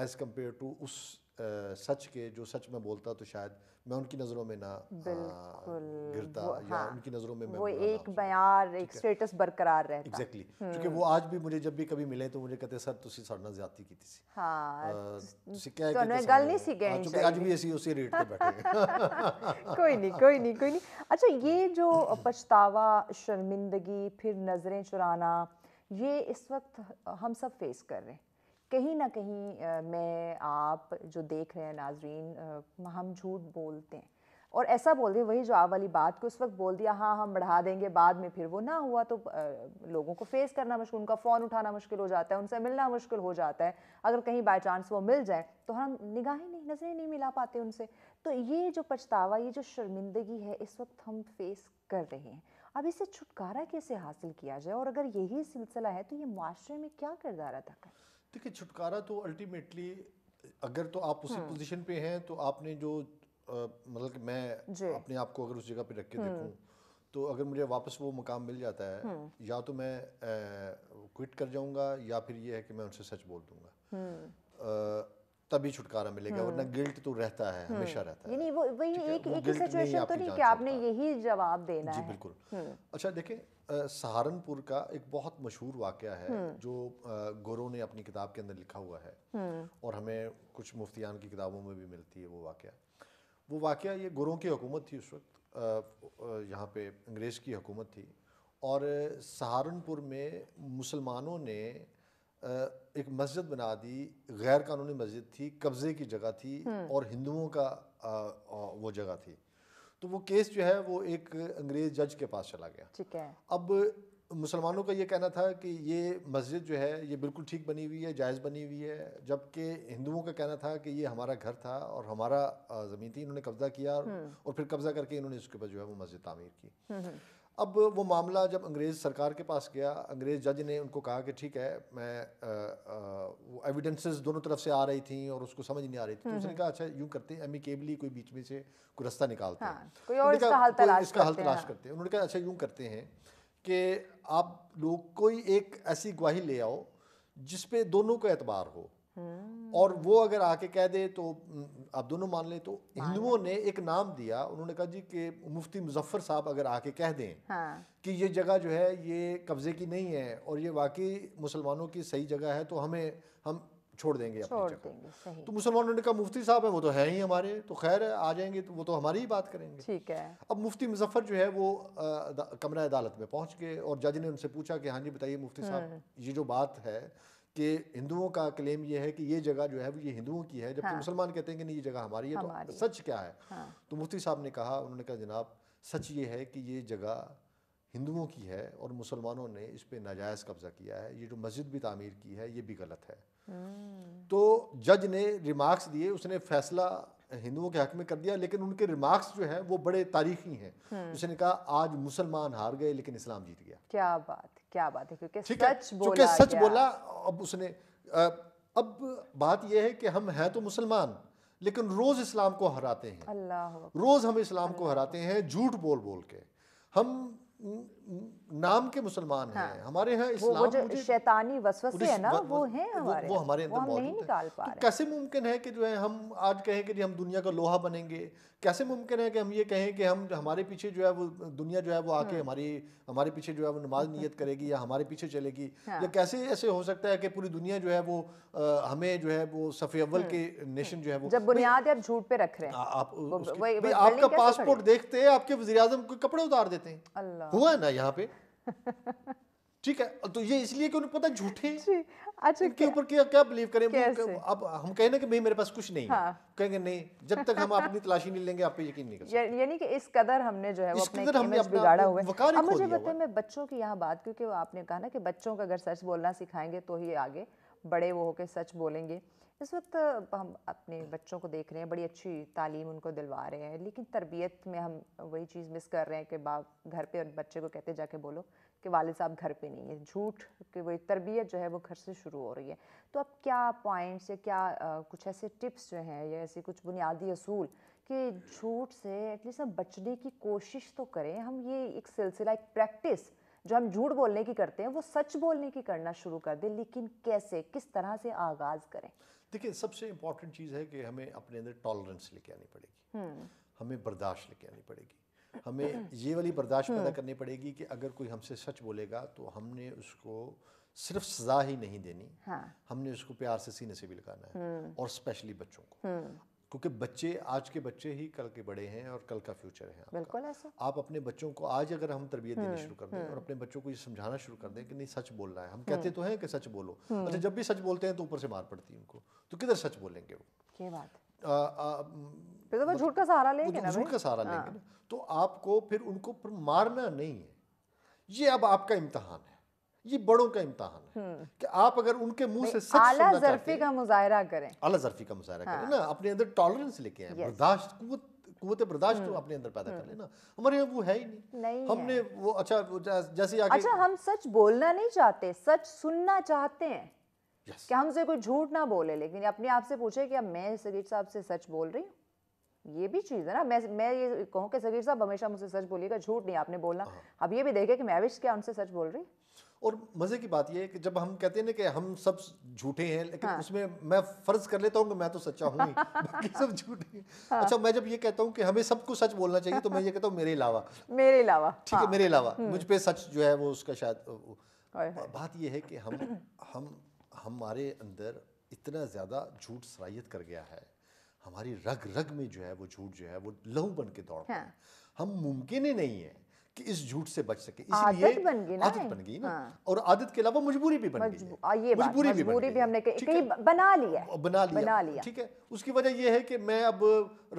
Speaker 2: एज़ कम्पेयर टू उस आ, सच के जो सच में बोलता तो शायद मैं उनकी नज़रों में ना
Speaker 1: आ, गिरता या हाँ,
Speaker 2: उनकी नज़रों में मैं वो
Speaker 1: एक बयान एक स्टेटस बरकरार रहता एग्जैक्टली
Speaker 2: exactly. हम्म। क्योंकि वो आज भी मुझे जब भी कभी मिले तो मुझे कहते सर तुम ਸਾਡੇ ज्यादा की ਕੀਤੀ ਸੀ
Speaker 1: ਹਾਂ ਤੁਸੀਂ ਕਹਿ ਕੇ ਤੁਹਾਨੂੰ ਗੱਲ ਨਹੀਂ ਸੀ ਗੈਂਜ ਕਿਉਂਕਿ ਅੱਜ ਵੀ ਅਸੀਂ नहीं
Speaker 2: कोई नहीं
Speaker 1: कोई नहीं अच्छा ये जो पछतावा शर्मिंदगी फिर नज़रें चुराना ये इस वक्त हम सब फेस कर रहे हैं कहीं ना कहीं मैं आप जो देख रहे हैं नाजरीन हम झूठ बोलते हैं और ऐसा बोल दिया वही जो आप वाली बात को उस वक्त बोल दिया हाँ हम बढ़ा देंगे बाद में फिर वो ना हुआ तो आ, लोगों को फेस करना मुश्किल उनका फ़ोन उठाना मुश्किल हो जाता है उनसे मिलना मुश्किल हो जाता है अगर कहीं बाई चांस वो मिल जाए तो हम निगाहें नहीं नज़रें नहीं मिला पाते उनसे तो ये जो पछतावा ये जो शर्मिंदगी है इस वक्त हम फेस कर रहे हैं अब इसे छुटकारा कैसे हासिल किया जाए और अगर यही सिलसिला है तो ये माशरे में क्या किरदार अदा करें
Speaker 2: देखिए छुटकारा तो अल्टीमेटली अगर तो आप उसी पोजीशन हम्म। पे हैं तो आपने जो मतलब कि मैं अपने आप को अगर उस जगह पे रख के हम्म। देखूं तो अगर मुझे वापस वो मुकाम मिल जाता है हम्म। या तो मैं क्विट कर जाऊंगा या फिर ये है कि मैं उनसे सच बोल
Speaker 1: दूंगा
Speaker 2: तभी छुटकारा मिलेगा वरना हाँ। गिल्ट तो रहता है हाँ। हमेशा रहता
Speaker 1: है वो वही एक एक सिचुएशन तो नहीं कि आपने यही जवाब देना जी बिल्कुल हम्म।
Speaker 2: अच्छा देखें सहारनपुर का एक बहुत मशहूर वाक़ है हम्म। जो गोरो ने अपनी किताब के अंदर लिखा हुआ है हम्म। और हमें कुछ मुफ्तियान की किताबों में भी मिलती है वो वाक़ वो वाक़ ये गुरों की हुकूमत थी उस वक्त यहाँ पे अंग्रेज़ की हुकूमत थी और सहारनपुर में मुसलमानों ने एक मस्जिद बना दी गैर कानूनी मस्जिद थी कब्ज़े की जगह थी हम्म। और हिंदुओं का आ, आ, वो जगह थी तो वो केस जो है वो एक अंग्रेज़ जज के पास चला गया ठीक है अब मुसलमानों का ये कहना था कि ये मस्जिद जो है ये बिल्कुल ठीक बनी हुई है जायज़ बनी हुई है जबकि हिंदुओं का कहना था कि ये हमारा घर था और हमारा ज़मीन थी इन्होंने कब्ज़ा किया और हम्म। फिर कब्ज़ा करके इन्होंने उसके ऊपर जो है वो मस्जिद तामीर की हम्म, अब वो मामला जब अंग्रेज़ सरकार के पास गया अंग्रेज़ जज ने उनको कहा कि ठीक है मैं आ, आ, वो एविडेंसेस दोनों तरफ से आ रही थी और उसको समझ नहीं आ रही थी तो हम्म, उसने हम्म। कहा अच्छा यूँ करते हैं एमिकेबली कोई बीच में से कोई रास्ता निकालते हैं
Speaker 1: हाँ, इसका हल तलाश हाँ।
Speaker 2: करते, हैं उन्होंने कहा अच्छा यूँ करते हैं कि आप लोग कोई एक ऐसी गवाही ले आओ जिस पे दोनों का एतबार हो हम्म। और वो अगर आके कह दे तो हम्म, आप दोनों मान लें तो हिंदुओं ने एक नाम दिया उन्होंने कहा जी कि मुफ्ती मुजफ्फर साहब अगर आके कह दें हाँ। कि ये जगह जो है ये कब्ज़े की नहीं है और ये वाकई मुसलमानों की सही जगह है तो हमें हम छोड़ देंगे छोड़
Speaker 1: अपनी जगह
Speaker 2: तो मुसलमानों ने कहा मुफ्ती साहब है वो तो है ही हमारे तो खैर आ जाएंगे तो वो तो हमारी ही बात
Speaker 1: करेंगे ठीक है
Speaker 2: अब मुफ्ती मुजफ्फर जो है वो कमरा अदालत में पहुंच गए और जज ने उनसे पूछा कि हाँ जी बताइए मुफ्ती हम्म। साहब ये जो बात है कि हिंदुओं का क्लेम ये है कि ये जगह जो है वो ये हिंदुओं की है जबकि हाँ। मुसलमान कहते हैं कि नहीं ये जगह हमारी है तो हमारी तो सच क्या है हाँ। तो मुफ्ती साहब ने कहा उन्होंने कहा जनाब सच ये है कि ये जगह हिंदुओं की है और मुसलमानों ने इस पर नाजायज़ कब्ज़ा किया है ये जो मस्जिद भी तामीर की है ये भी गलत है हम्म। तो जज ने रिमार्क्स दिए उसने फैसला हिंदुओं के हक में कर दिया लेकिन उनके रिमार्क्स जो है वो बड़े तारीखी हैं हम्म। उसने कहा आज मुसलमान हार गए लेकिन इस्लाम जीत गया
Speaker 1: क्या बात क्या बात है क्योंकि सच है, बोला सच बोला अब उसने अब
Speaker 2: बात यह है कि हम हैं तो मुसलमान लेकिन रोज इस्लाम को हराते हैं अल्लाह रोज हम इस्लाम को हराते हैं झूठ बोल बोल के हम नाम के मुसलमान हाँ। हैं हमारे यहाँ इस्लाम वो
Speaker 1: शैतानी वसवसे है ना वो हैं हमारे वो, वो हमारे अंदर मौजूद नहीं तो
Speaker 2: कैसे मुमकिन है कि जो है हम आज कहें कि हम दुनिया का लोहा बनेंगे कैसे मुमकिन है कि हम ये कहें कि हम हमारे पीछे जो है वो दुनिया जो है वो आके हाँ। हमारी हमारे पीछे जो है वो नमाज हाँ। नियत करेगी या हमारे पीछे चलेगी हाँ। या कैसे ऐसे हो सकता है कि पूरी दुनिया जो है वो हमें जो है वो सफ़े अव्वल के नेशन जो है वो जब बुनियाद
Speaker 1: आप झूठ पे रख रहे
Speaker 2: हैं आप आपका पासपोर्ट देखते हैं आपके वजी को कपड़े उतार देते
Speaker 1: हैं हुआ
Speaker 2: ना यहाँ पे ठीक है तो ये इसलिए कि उन्हें पता झूठे अच्छा इनके ऊपर क्या क्या बिलीव करें अब हम कहें ना कि भाई मेरे पास कुछ नहीं हाँ। कहेंगे नहीं जब तक हम अपनी तलाशी नहीं लेंगे आप पे यकीन नहीं
Speaker 1: कर यानी कि इस कदर हमने जो है वो अपने इमेज बिगाड़ा हुआ है अब मुझे बताएं मैं बच्चों की यहाँ बात क्योंकि आपने कहा ना कि बच्चों का अगर सच बोलना सिखाएंगे तो ही आगे बड़े वो होकर सच बोलेंगे इस वक्त हम अपने बच्चों को देख रहे हैं बड़ी अच्छी तालीम उनको दिलवा रहे हैं लेकिन तरबियत में हम वही चीज़ मिस कर रहे हैं कि बाप घर पे और बच्चे को कहते जाके बोलो कि वाले साहब घर पे नहीं है झूठ कि वही तरबियत जो है वो घर से शुरू हो रही है तो अब क्या पॉइंट्स या क्या आ, कुछ ऐसे टिप्स जो हैं या ऐसे कुछ बुनियादी असूल कि झूठ से एटलीस्ट हम बचने की कोशिश तो करें हम ये एक सिलसिला एक प्रैक्टिस जो हम झूठ बोलने की करते हैं वो सच बोलने की करना शुरू कर दें लेकिन कैसे किस तरह से आगाज़ करें
Speaker 2: देखिए सबसे इम्पॉर्टेंट चीज़ है कि हमें अपने अंदर टॉलरेंस लेके आनी पड़ेगी हम्म। हमें बर्दाश्त लेके आनी पड़ेगी हमें ये वाली बर्दाश्त पैदा हम्म। करनी पड़ेगी कि अगर कोई हमसे सच बोलेगा तो हमने उसको सिर्फ सजा ही नहीं देनी हाँ। हमने उसको प्यार से सीने से भी लगाना है हम्म। और स्पेशली बच्चों को क्योंकि बच्चे आज के बच्चे ही कल के बड़े हैं और कल का फ्यूचर है बिल्कुल ऐसा आप अपने बच्चों को आज अगर हम तरबियत देनी हम्म, शुरू कर दें हम्म। और अपने बच्चों को ये समझाना शुरू कर दें कि नहीं सच बोलना है हम हम्म। कहते तो हैं कि सच बोलो अच्छा जब भी सच बोलते हैं तो ऊपर से मार पड़ती है उनको तो किधर सच बोलेंगे वो
Speaker 1: बात फिर तो झूठ का सहारा लेंगे झूठ का सहारा हाँ। लेंगे ना
Speaker 2: तो आपको फिर उनको मारना नहीं है ये अब आपका इम्तहान है ये बड़ों का इम्तहान है हम्म। कि आप अगर उनके मुंह से सच आला हैं,
Speaker 1: का मुजाहरा करें
Speaker 2: आला जरफी का मुजाहरा हाँ। करें ना अपने अंदर टॉलरेंस लेके आए बर्दाश्त कुत बर्दाश्त तो हम्म। अपने अंदर पैदा कर हम्म। लेना हमारे यहाँ वो है ही
Speaker 1: नहीं, नहीं हमने है।
Speaker 2: वो अच्छा जैसे आगे अच्छा
Speaker 1: हम सच बोलना नहीं चाहते सच सुनना चाहते हैं yes. कि हमसे कोई झूठ ना बोले लेकिन अपने आप से पूछे कि अब मैं सगीर साहब से सच बोल रही हूँ ये भी चीज़ है ना मैं मैं ये कहूँ कि सगीर साहब हमेशा मुझसे सच बोलिएगा झूठ नहीं आपने बोलना हाँ। अब ये भी देखे कि मैं विश क्या उनसे सच बोल रही
Speaker 2: और मज़े की बात यह है कि जब हम कहते हैं ना कि हम सब झूठे हैं लेकिन हाँ। उसमें मैं फ़र्ज़ कर लेता हूँ कि मैं तो सच्चा हूँ ही बाकी सब
Speaker 1: झूठे हैं हाँ। अच्छा मैं
Speaker 2: जब ये कहता हूँ कि हमें सबको सच बोलना चाहिए तो मैं ये कहता हूँ मेरे अलावा
Speaker 1: मेरे अलावा ठीक है हाँ। मेरे अलावा हम्म। मुझ
Speaker 2: पर सच जो है वो उसका शायद बात यह है कि हम हम हमारे अंदर इतना ज़्यादा झूठ सराहियत कर गया है हमारी रग रग में जो है वो झूठ जो है वो लहू बन के दौड़ हाँ। हम मुमकिन ही नहीं है कि इस झूठ से बच सके इसलिए आदत बन गई ना आदत बन गई ना हाँ। और आदत के अलावा मजबूरी भी बन गई मजबूरी भी मजबूरी भी
Speaker 1: हमने कहीं बना लिया बना लिया ठीक है
Speaker 2: उसकी वजह यह है कि मैं अब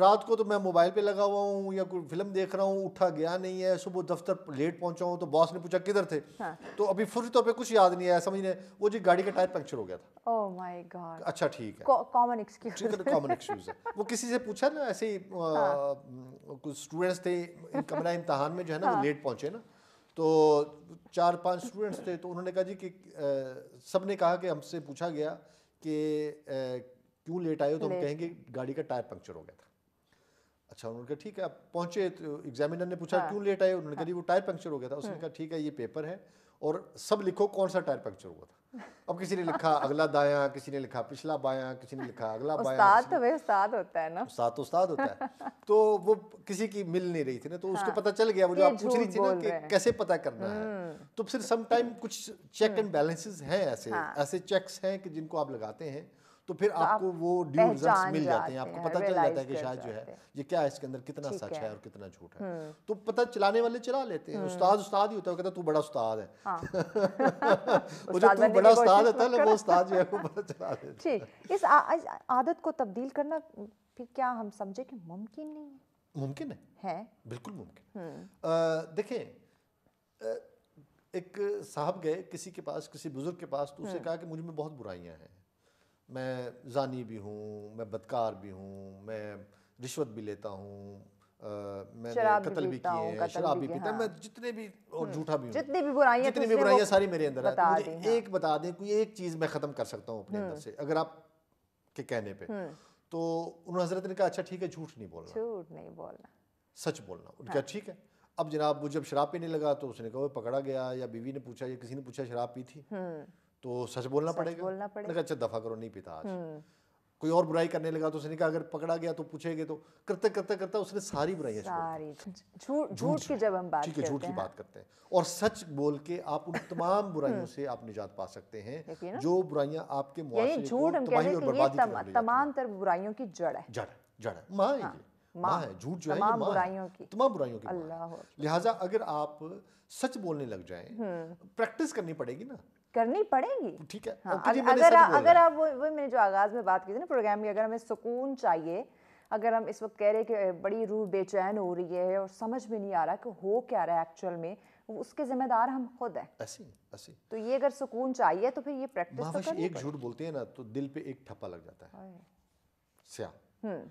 Speaker 2: रात को तो मैं मोबाइल पे लगा हुआ हूँ या कोई फिल्म देख रहा हूँ उठा गया नहीं है सुबह दफ्तर लेट पहुँचा हूँ तो बॉस ने पूछा किधर थे हाँ। तो अभी फुर्सत तौर पे कुछ याद नहीं आया समझने वो जी गाड़ी का टायर पंक्चर हो गया
Speaker 1: था ओह माय गॉड
Speaker 2: अच्छा ठीक है
Speaker 1: कॉमन एक्सक्यूज कॉमन एक्सक्यूज
Speaker 2: है वो किसी से पूछा ना ऐसे ही हाँ। कुछ स्टूडेंट्स थे कमरा इम्तहान में जो है ना वो लेट हाँ। पहुँचे ना तो चार पांच स्टूडेंट्स थे तो उन्होंने कहा जी कि सब ने कहा कि हमसे पूछा गया कि क्यों लेट आए हो तो हम कहेंगे गाड़ी का टायर पंक्चर हो गया था अच्छा उन्होंने कहा ठीक है आप पहुंचे तो एग्जामिनर ने पूछा हाँ। क्यों लेट आए उन्होंने कहा हाँ। वो टायर पंक्चर हो गया था उसने हाँ। कहा ठीक है ये पेपर है और सब लिखो कौन सा टायर पंक्चर हुआ था अब किसी ने लिखा अगला दाया किसी ने लिखा पिछला बाया किसी ने लिखा अगला बाया उस्ताद
Speaker 1: तो वह उस्ताद होता है ना
Speaker 2: उस्ताद तो उस्ताद होता है तो वो किसी की मिल नहीं रही थी ना तो उसको पता चल गया वो जो आप पूछ रही थी ना कि कैसे पता करना है हम्म। तो फिर सम टाइम कुछ चेक एंड बैलेंसेस हैं ऐसे ऐसे चेक्स हैं कि जिनको आप लगाते हैं तो फिर तो आपको आप वो ड्यू रिजल्ट मिल जाते हैं आपको पता चल जाता है कि शायद जो है ये क्या है इसके अंदर कितना सच है और कितना झूठ है हम्म। तो पता चलाने वाले चला लेते हैं हम्म। उस्ताद उस्ताद ही होता है कहता तू बड़ा उस्ताद है हाँ।
Speaker 1: तो वो जो तू बड़ा उस्ताद होता है वो उस्ताद जो है वो
Speaker 2: पता चला लेते
Speaker 1: इस आदत को तब्दील करना फिर क्या हम समझे कि मुमकिन नहीं है मुमकिन है, है?
Speaker 2: बिल्कुल मुमकिन हम्म। देखे एक साहब गए किसी के पास किसी बुजुर्ग के पास तो उसे कहा कि मुझ में बहुत बुराइयां हैं मैं जानी भी हूँ मैं बदकार भी हूँ मैं रिश्वत भी लेता हूँ मैंने कत्ल भी किए शराब भी पीता मैं हाँ। जितने
Speaker 1: भी और झूठा भी जितनी भी बुराइयां जितनी भी बुराइयां सारी मेरे अंदर है मुझे हाँ। एक
Speaker 2: बता दें कोई एक चीज़ मैं ख़त्म कर सकता हूँ अपने अंदर हम्म। से अगर आप के कहने पर हम्म। तो उन्होंने हजरत ने कहा अच्छा ठीक है झूठ नहीं बोलना झूठ नहीं बोलना सच बोलना उनका हाँ। ठीक है अब जनाब वो जब शराब पीने लगा तो उसने कहा पकड़ा गया या बीवी ने पूछा या किसी ने पूछा शराब पी थी हम्म। तो सच बोलना सच पड़ेगा बोलना पड़ेगा अच्छा दफा करो नहीं पीता आज हम्म। कोई और बुराई करने लगा तो उसने कहा अगर पकड़ा गया तो पूछेगे तो करते करते करते उसने सारी बुराई
Speaker 1: सारी झूठ की जब हम बात झूठ की बात
Speaker 2: करते हैं और सच बोल के आप उन तमाम बुराइयों हम्म। से आप निजात पा सकते हैं जो बुराइयां आपके झूठ हम तमाम
Speaker 1: तर बुराइयों की जड़ है
Speaker 2: जड़ जड़ है माँ है हाँ, माँ है झूठ जो है की तमाम बुराइयों
Speaker 1: की
Speaker 2: लिहाजा अगर आप सच बोलने लग जाए
Speaker 1: हम्म। प्रैक्टिस
Speaker 2: करनी पड़ेगी ना
Speaker 1: करनी पड़ेगी ठीक है हाँ, अगर अगर, अगर आप वो वो मैंने जो आगाज़ में बात की थी ना प्रोग्राम की अगर हमें सुकून चाहिए अगर हम इस वक्त कह रहे हैं कि बड़ी रूह बेचैन हो रही है और समझ में नहीं आ रहा कि हो क्या रहा है एक्चुअल में उसके जिम्मेदार हम खुद हैं ऐसी ऐसी तो ये अगर सुकून चाहिए तो फिर ये प्रैक्टिस तो एक झूठ
Speaker 2: बोलते हैं ना तो दिल पे एक ठप्पा लग जाता है स्या हम्म।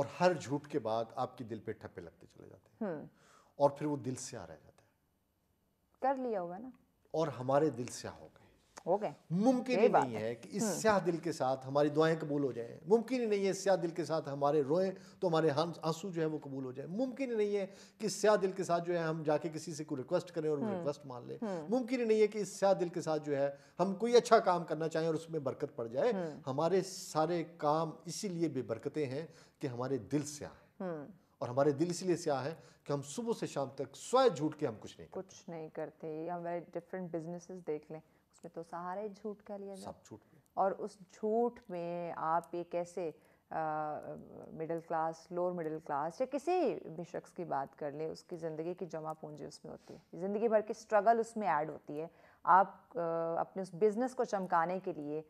Speaker 2: और हर झूठ के बाद आपके दिल पे ठप्पे लगते चले जाते हैं हम्म। और फिर वो दिल से आ रह जाता
Speaker 1: है कर लिया हुआ ना
Speaker 2: और हमारे दिल स्या हो गए हो गए मुमकिन ही नहीं है कि इस हम्म। स्याह दिल के साथ हमारी दुआएं कबूल हो जाएं मुमकिन ही नहीं है स्याह दिल के साथ हमारे रोए तो हमारे आंसू जो है वो कबूल हो जाए मुमकिन ही नहीं है कि स्याह दिल के साथ जो है हम जाके किसी से कोई रिक्वेस्ट करें और रिक्वेस्ट हम्म। मान लें हम्म। मुमकिन ही नहीं है कि इस स्याह दिल के साथ जो है हम कोई अच्छा काम करना चाहें और उसमें बरकत पड़ जाए हमारे सारे काम इसीलिए बेबरकतें हैं कि हमारे दिल स्याह हैं और हमारे दिल इसलिए स्याह है कि हम सुबह से शाम तक स्वयं झूठ के हम कुछ नहीं
Speaker 1: कुछ नहीं करते हमारे डिफरेंट बिजनेसेस देख लें उसमें तो सहारा ही झूठ का लिया सब झूठ और उस झूठ में आप ये कैसे middle class lower middle class या किसी भी शख्स की बात कर ले उसकी ज़िंदगी की जमा पूंजी उसमें होती है ज़िंदगी भर की स्ट्रगल उसमें ऐड होती है आप आ, अपने उस बिज़नेस को चमकाने के लिए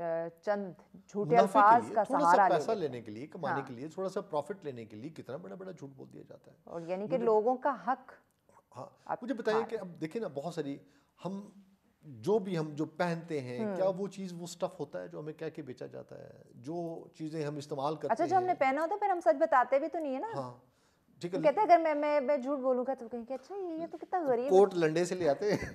Speaker 1: चंद झूठे अल्फाज का सहारा पैसा ले लेने
Speaker 2: के लिए कमाने हाँ। के लिए थोड़ा सा प्रॉफिट लेने के लिए कितना बड़ा बड़ा झूठ बोल दिया जाता है
Speaker 1: और यानी कि लोगों का हक
Speaker 2: हाँ मुझे बताइए हाँ। कि अब देखिए ना बहुत सारी हम जो भी हम जो पहनते हैं हम्म। क्या वो चीज वो स्टफ होता है जो हमें कह के बेचा जाता है जो चीजें हम इस्तेमाल अच्छा, करते हैं अच्छा जो हमने
Speaker 1: पहना होता है पर हम सच बताते भी तो नहीं है ना
Speaker 2: हाँ ठीक है तो कहते
Speaker 1: अगर मैं मैं मैं झूठ बोलूंगा तो कहेंगे अच्छा ये ये तो कितना तो गरीब कोट लंडे
Speaker 2: से ले आते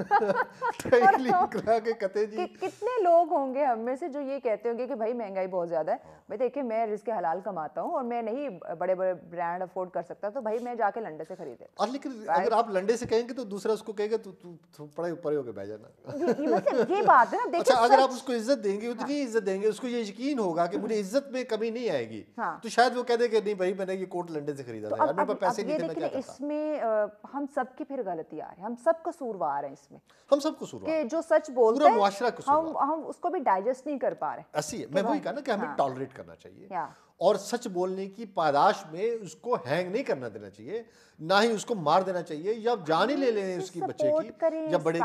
Speaker 2: के तो कते जी कि,
Speaker 1: कितने लोग होंगे हम में से जो ये कहते होंगे कि भाई महंगाई बहुत ज़्यादा है हाँ। भाई देखिए मैं रिस्क हलाल कमाता हूँ और मैं नहीं बड़े बड़े ब्रांड अफोर्ड कर सकता तो भाई मैं जाके लंडे से खरीदे
Speaker 2: हाँ, लेकिन अगर आप लंडे से कहेंगे तो दूसरा उसको कहेगा तो पढ़ाई पड़े ऊपर होकर बह जाना ये बात
Speaker 1: है ना अच्छा अगर आप
Speaker 2: उसको इज्जत देंगे हाँ। उतनी इज्जत देंगे उसको ये यकीन होगा कि मुझे इज्जत में कमी नहीं आएगी तो शायद वो कह दे कि नहीं भाई मैंने ये कोट लंडे से खरीदा था पैसे नहीं देना चाहता करता
Speaker 1: इसमें हम सबकी फिर गलती आ रही है हम सब कसूरवार हैं इसमें हम सब कसूरवार कि जो सच बोलते हैं हम हम उसको भी डाइजेस्ट नहीं कर पा रहे
Speaker 2: ऐसी तो मैं वही कहा ना कि हमें टॉलरेट हाँ। करना चाहिए और सच बोलने की पादाश में उसको हैंग नहीं करना देना चाहिए ना ही उसको मार देना चाहिए या जान ही ले लेने उसकी बच्चे की या बड़े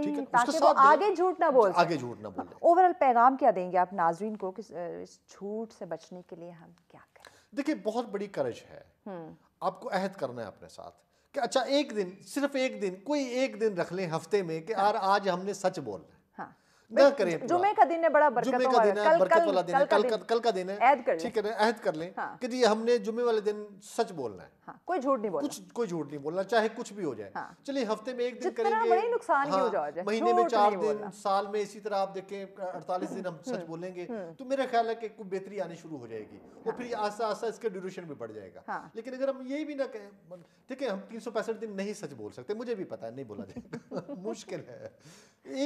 Speaker 1: की ठीक है ताकि वो आगे झूठ ना बोल आगे झूठ ना बोले ओवरऑल हाँ, पैगाम क्या देंगे आप नाजरीन को कि इस झूठ से बचने के लिए हम क्या करें
Speaker 2: देखिए बहुत बड़ी करज है हम्म। आपको अहद करना है अपने साथ कि अच्छा एक दिन सिर्फ एक दिन कोई एक दिन रख लें हफ्ते में कि यार आज हमने सच बोलना है
Speaker 1: हाँ। ना करें जुमे का दिन है बड़ा बरकत जुमे का दिन है बरकत वाला दिन है कल का दिन है ठीक है अहद कर लें हाँ। कि जी
Speaker 2: हमने जुमे वाले दिन सच बोलना है हाँ, कोई झूठ नहीं बोलना कुछ कोई झूठ नहीं बोलना चाहे कुछ भी हो जाए हाँ, चलिए हफ्ते में एक दिन करेंगे नुकसान हाँ, हो महीने में चार दिन साल में इसी तरह आप देखें अड़तालीस दिन हम हम्म, सच हम्म, बोलेंगे हम्म। तो मेरा ख्याल है कि कुछ बेहतरी आनी शुरू हो जाएगी और हाँ। फिर आस्ता आस्ता इसका ड्यूरेशन भी बढ़ जाएगा हाँ। लेकिन अगर हम यही भी ना कहें मतलब ठीक है हम तीन दिन नहीं सच बोल सकते मुझे भी पता है नहीं बोला जाएगा मुश्किल है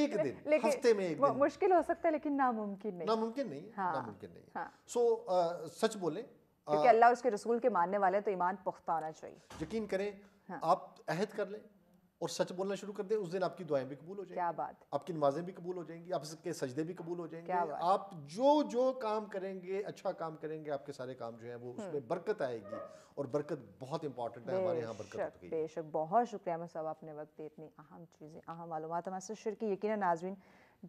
Speaker 2: एक दिन हफ्ते में एक दिन
Speaker 1: मुश्किल हो सकता है लेकिन नामुमकिन नामुमकिन नहीं नामुमकिन
Speaker 2: नहीं सो हाँ, सच बोले क्योंकि अल्लाह
Speaker 1: उसके रसूल के मानने वाले तो ईमान पुख्ता आना चाहिए
Speaker 2: यकीन करें हाँ। आप अहद कर लें और सच बोलना शुरू कर दें उस दिन आपकी दुआएं भी कबूल हो जाएंगी क्या बात आपकी नमाजें भी कबूल हो जाएंगी आप सबके सजदे भी कबूल हो जाएंगे आप जो जो काम करेंगे अच्छा काम करेंगे आपके सारे काम जो है वो उसमें हम्म। बरकत आएगी और बरकत बहुत इंपॉर्टेंट है हमारे यहाँ बरकत
Speaker 1: बेशक बहुत शुक्रिया मैं सब अपने वक्त दी इतनी अहम चीज़ें अहम मालूम हमारे साथ की यकीन नाजवीन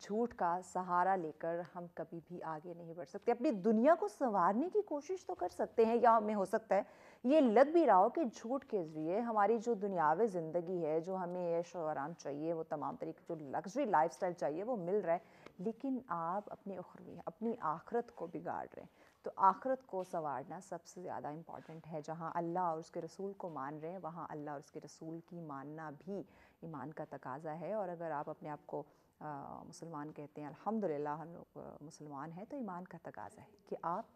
Speaker 1: झूठ का सहारा लेकर हम कभी भी आगे नहीं बढ़ सकते अपनी दुनिया को संवारने की कोशिश तो कर सकते हैं या हमें हो सकता है ये लग भी रहा हो कि झूठ के ज़रिए हमारी जो दुनियावी ज़िंदगी है जो हमें ऐश और आराम चाहिए वो तमाम तरीके जो लग्जरी लाइफ चाहिए वो मिल रहा है लेकिन आप अपनी उखरवी अपनी आखरत को बिगाड़ रहे हैं तो आखरत को संवारना सबसे ज़्यादा इम्पॉर्टेंट है जहाँ अल्लाह और उसके रसूल को मान रहे हैं वहाँ अल्लाह और उसके रसूल की मानना भी ईमान का तकाजा है और अगर आप अपने आप को मुसलमान कहते हैं अल्हम्दुलिल्लाह हम लोग मुसलमान हैं तो ईमान का तकाजा है कि आप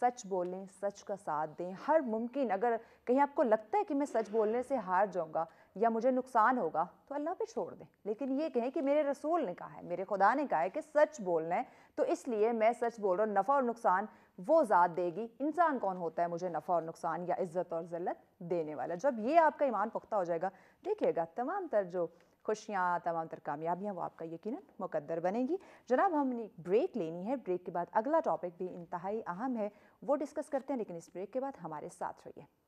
Speaker 1: सच बोलें सच का साथ दें हर मुमकिन अगर कहीं आपको लगता है कि मैं सच बोलने से हार जाऊंगा या मुझे नुकसान होगा तो अल्लाह पे छोड़ दें लेकिन ये कहें कि मेरे रसूल ने कहा है मेरे खुदा ने कहा है कि सच बोलना है तो इसलिए मैं सच बोल रहा हूँ नफ़ा और नुकसान वो ज़ात देगी इंसान कौन होता है मुझे नफ़ा और नुकसान या इज़्ज़त और ज़ल्लत देने वाला जब ये आपका ईमान पुख्ता हो जाएगा देखिएगा तमाम तर जो खुशियाँ तमाम तर कामयाबियाँ वो आपका यकीन मुकदर बनेगी जनाब हमने ब्रेक लेनी है ब्रेक के बाद अगला टॉपिक भी इंतहाई अहम है वो डिस्कस करते हैं लेकिन इस ब्रेक के बाद हमारे साथ रहिए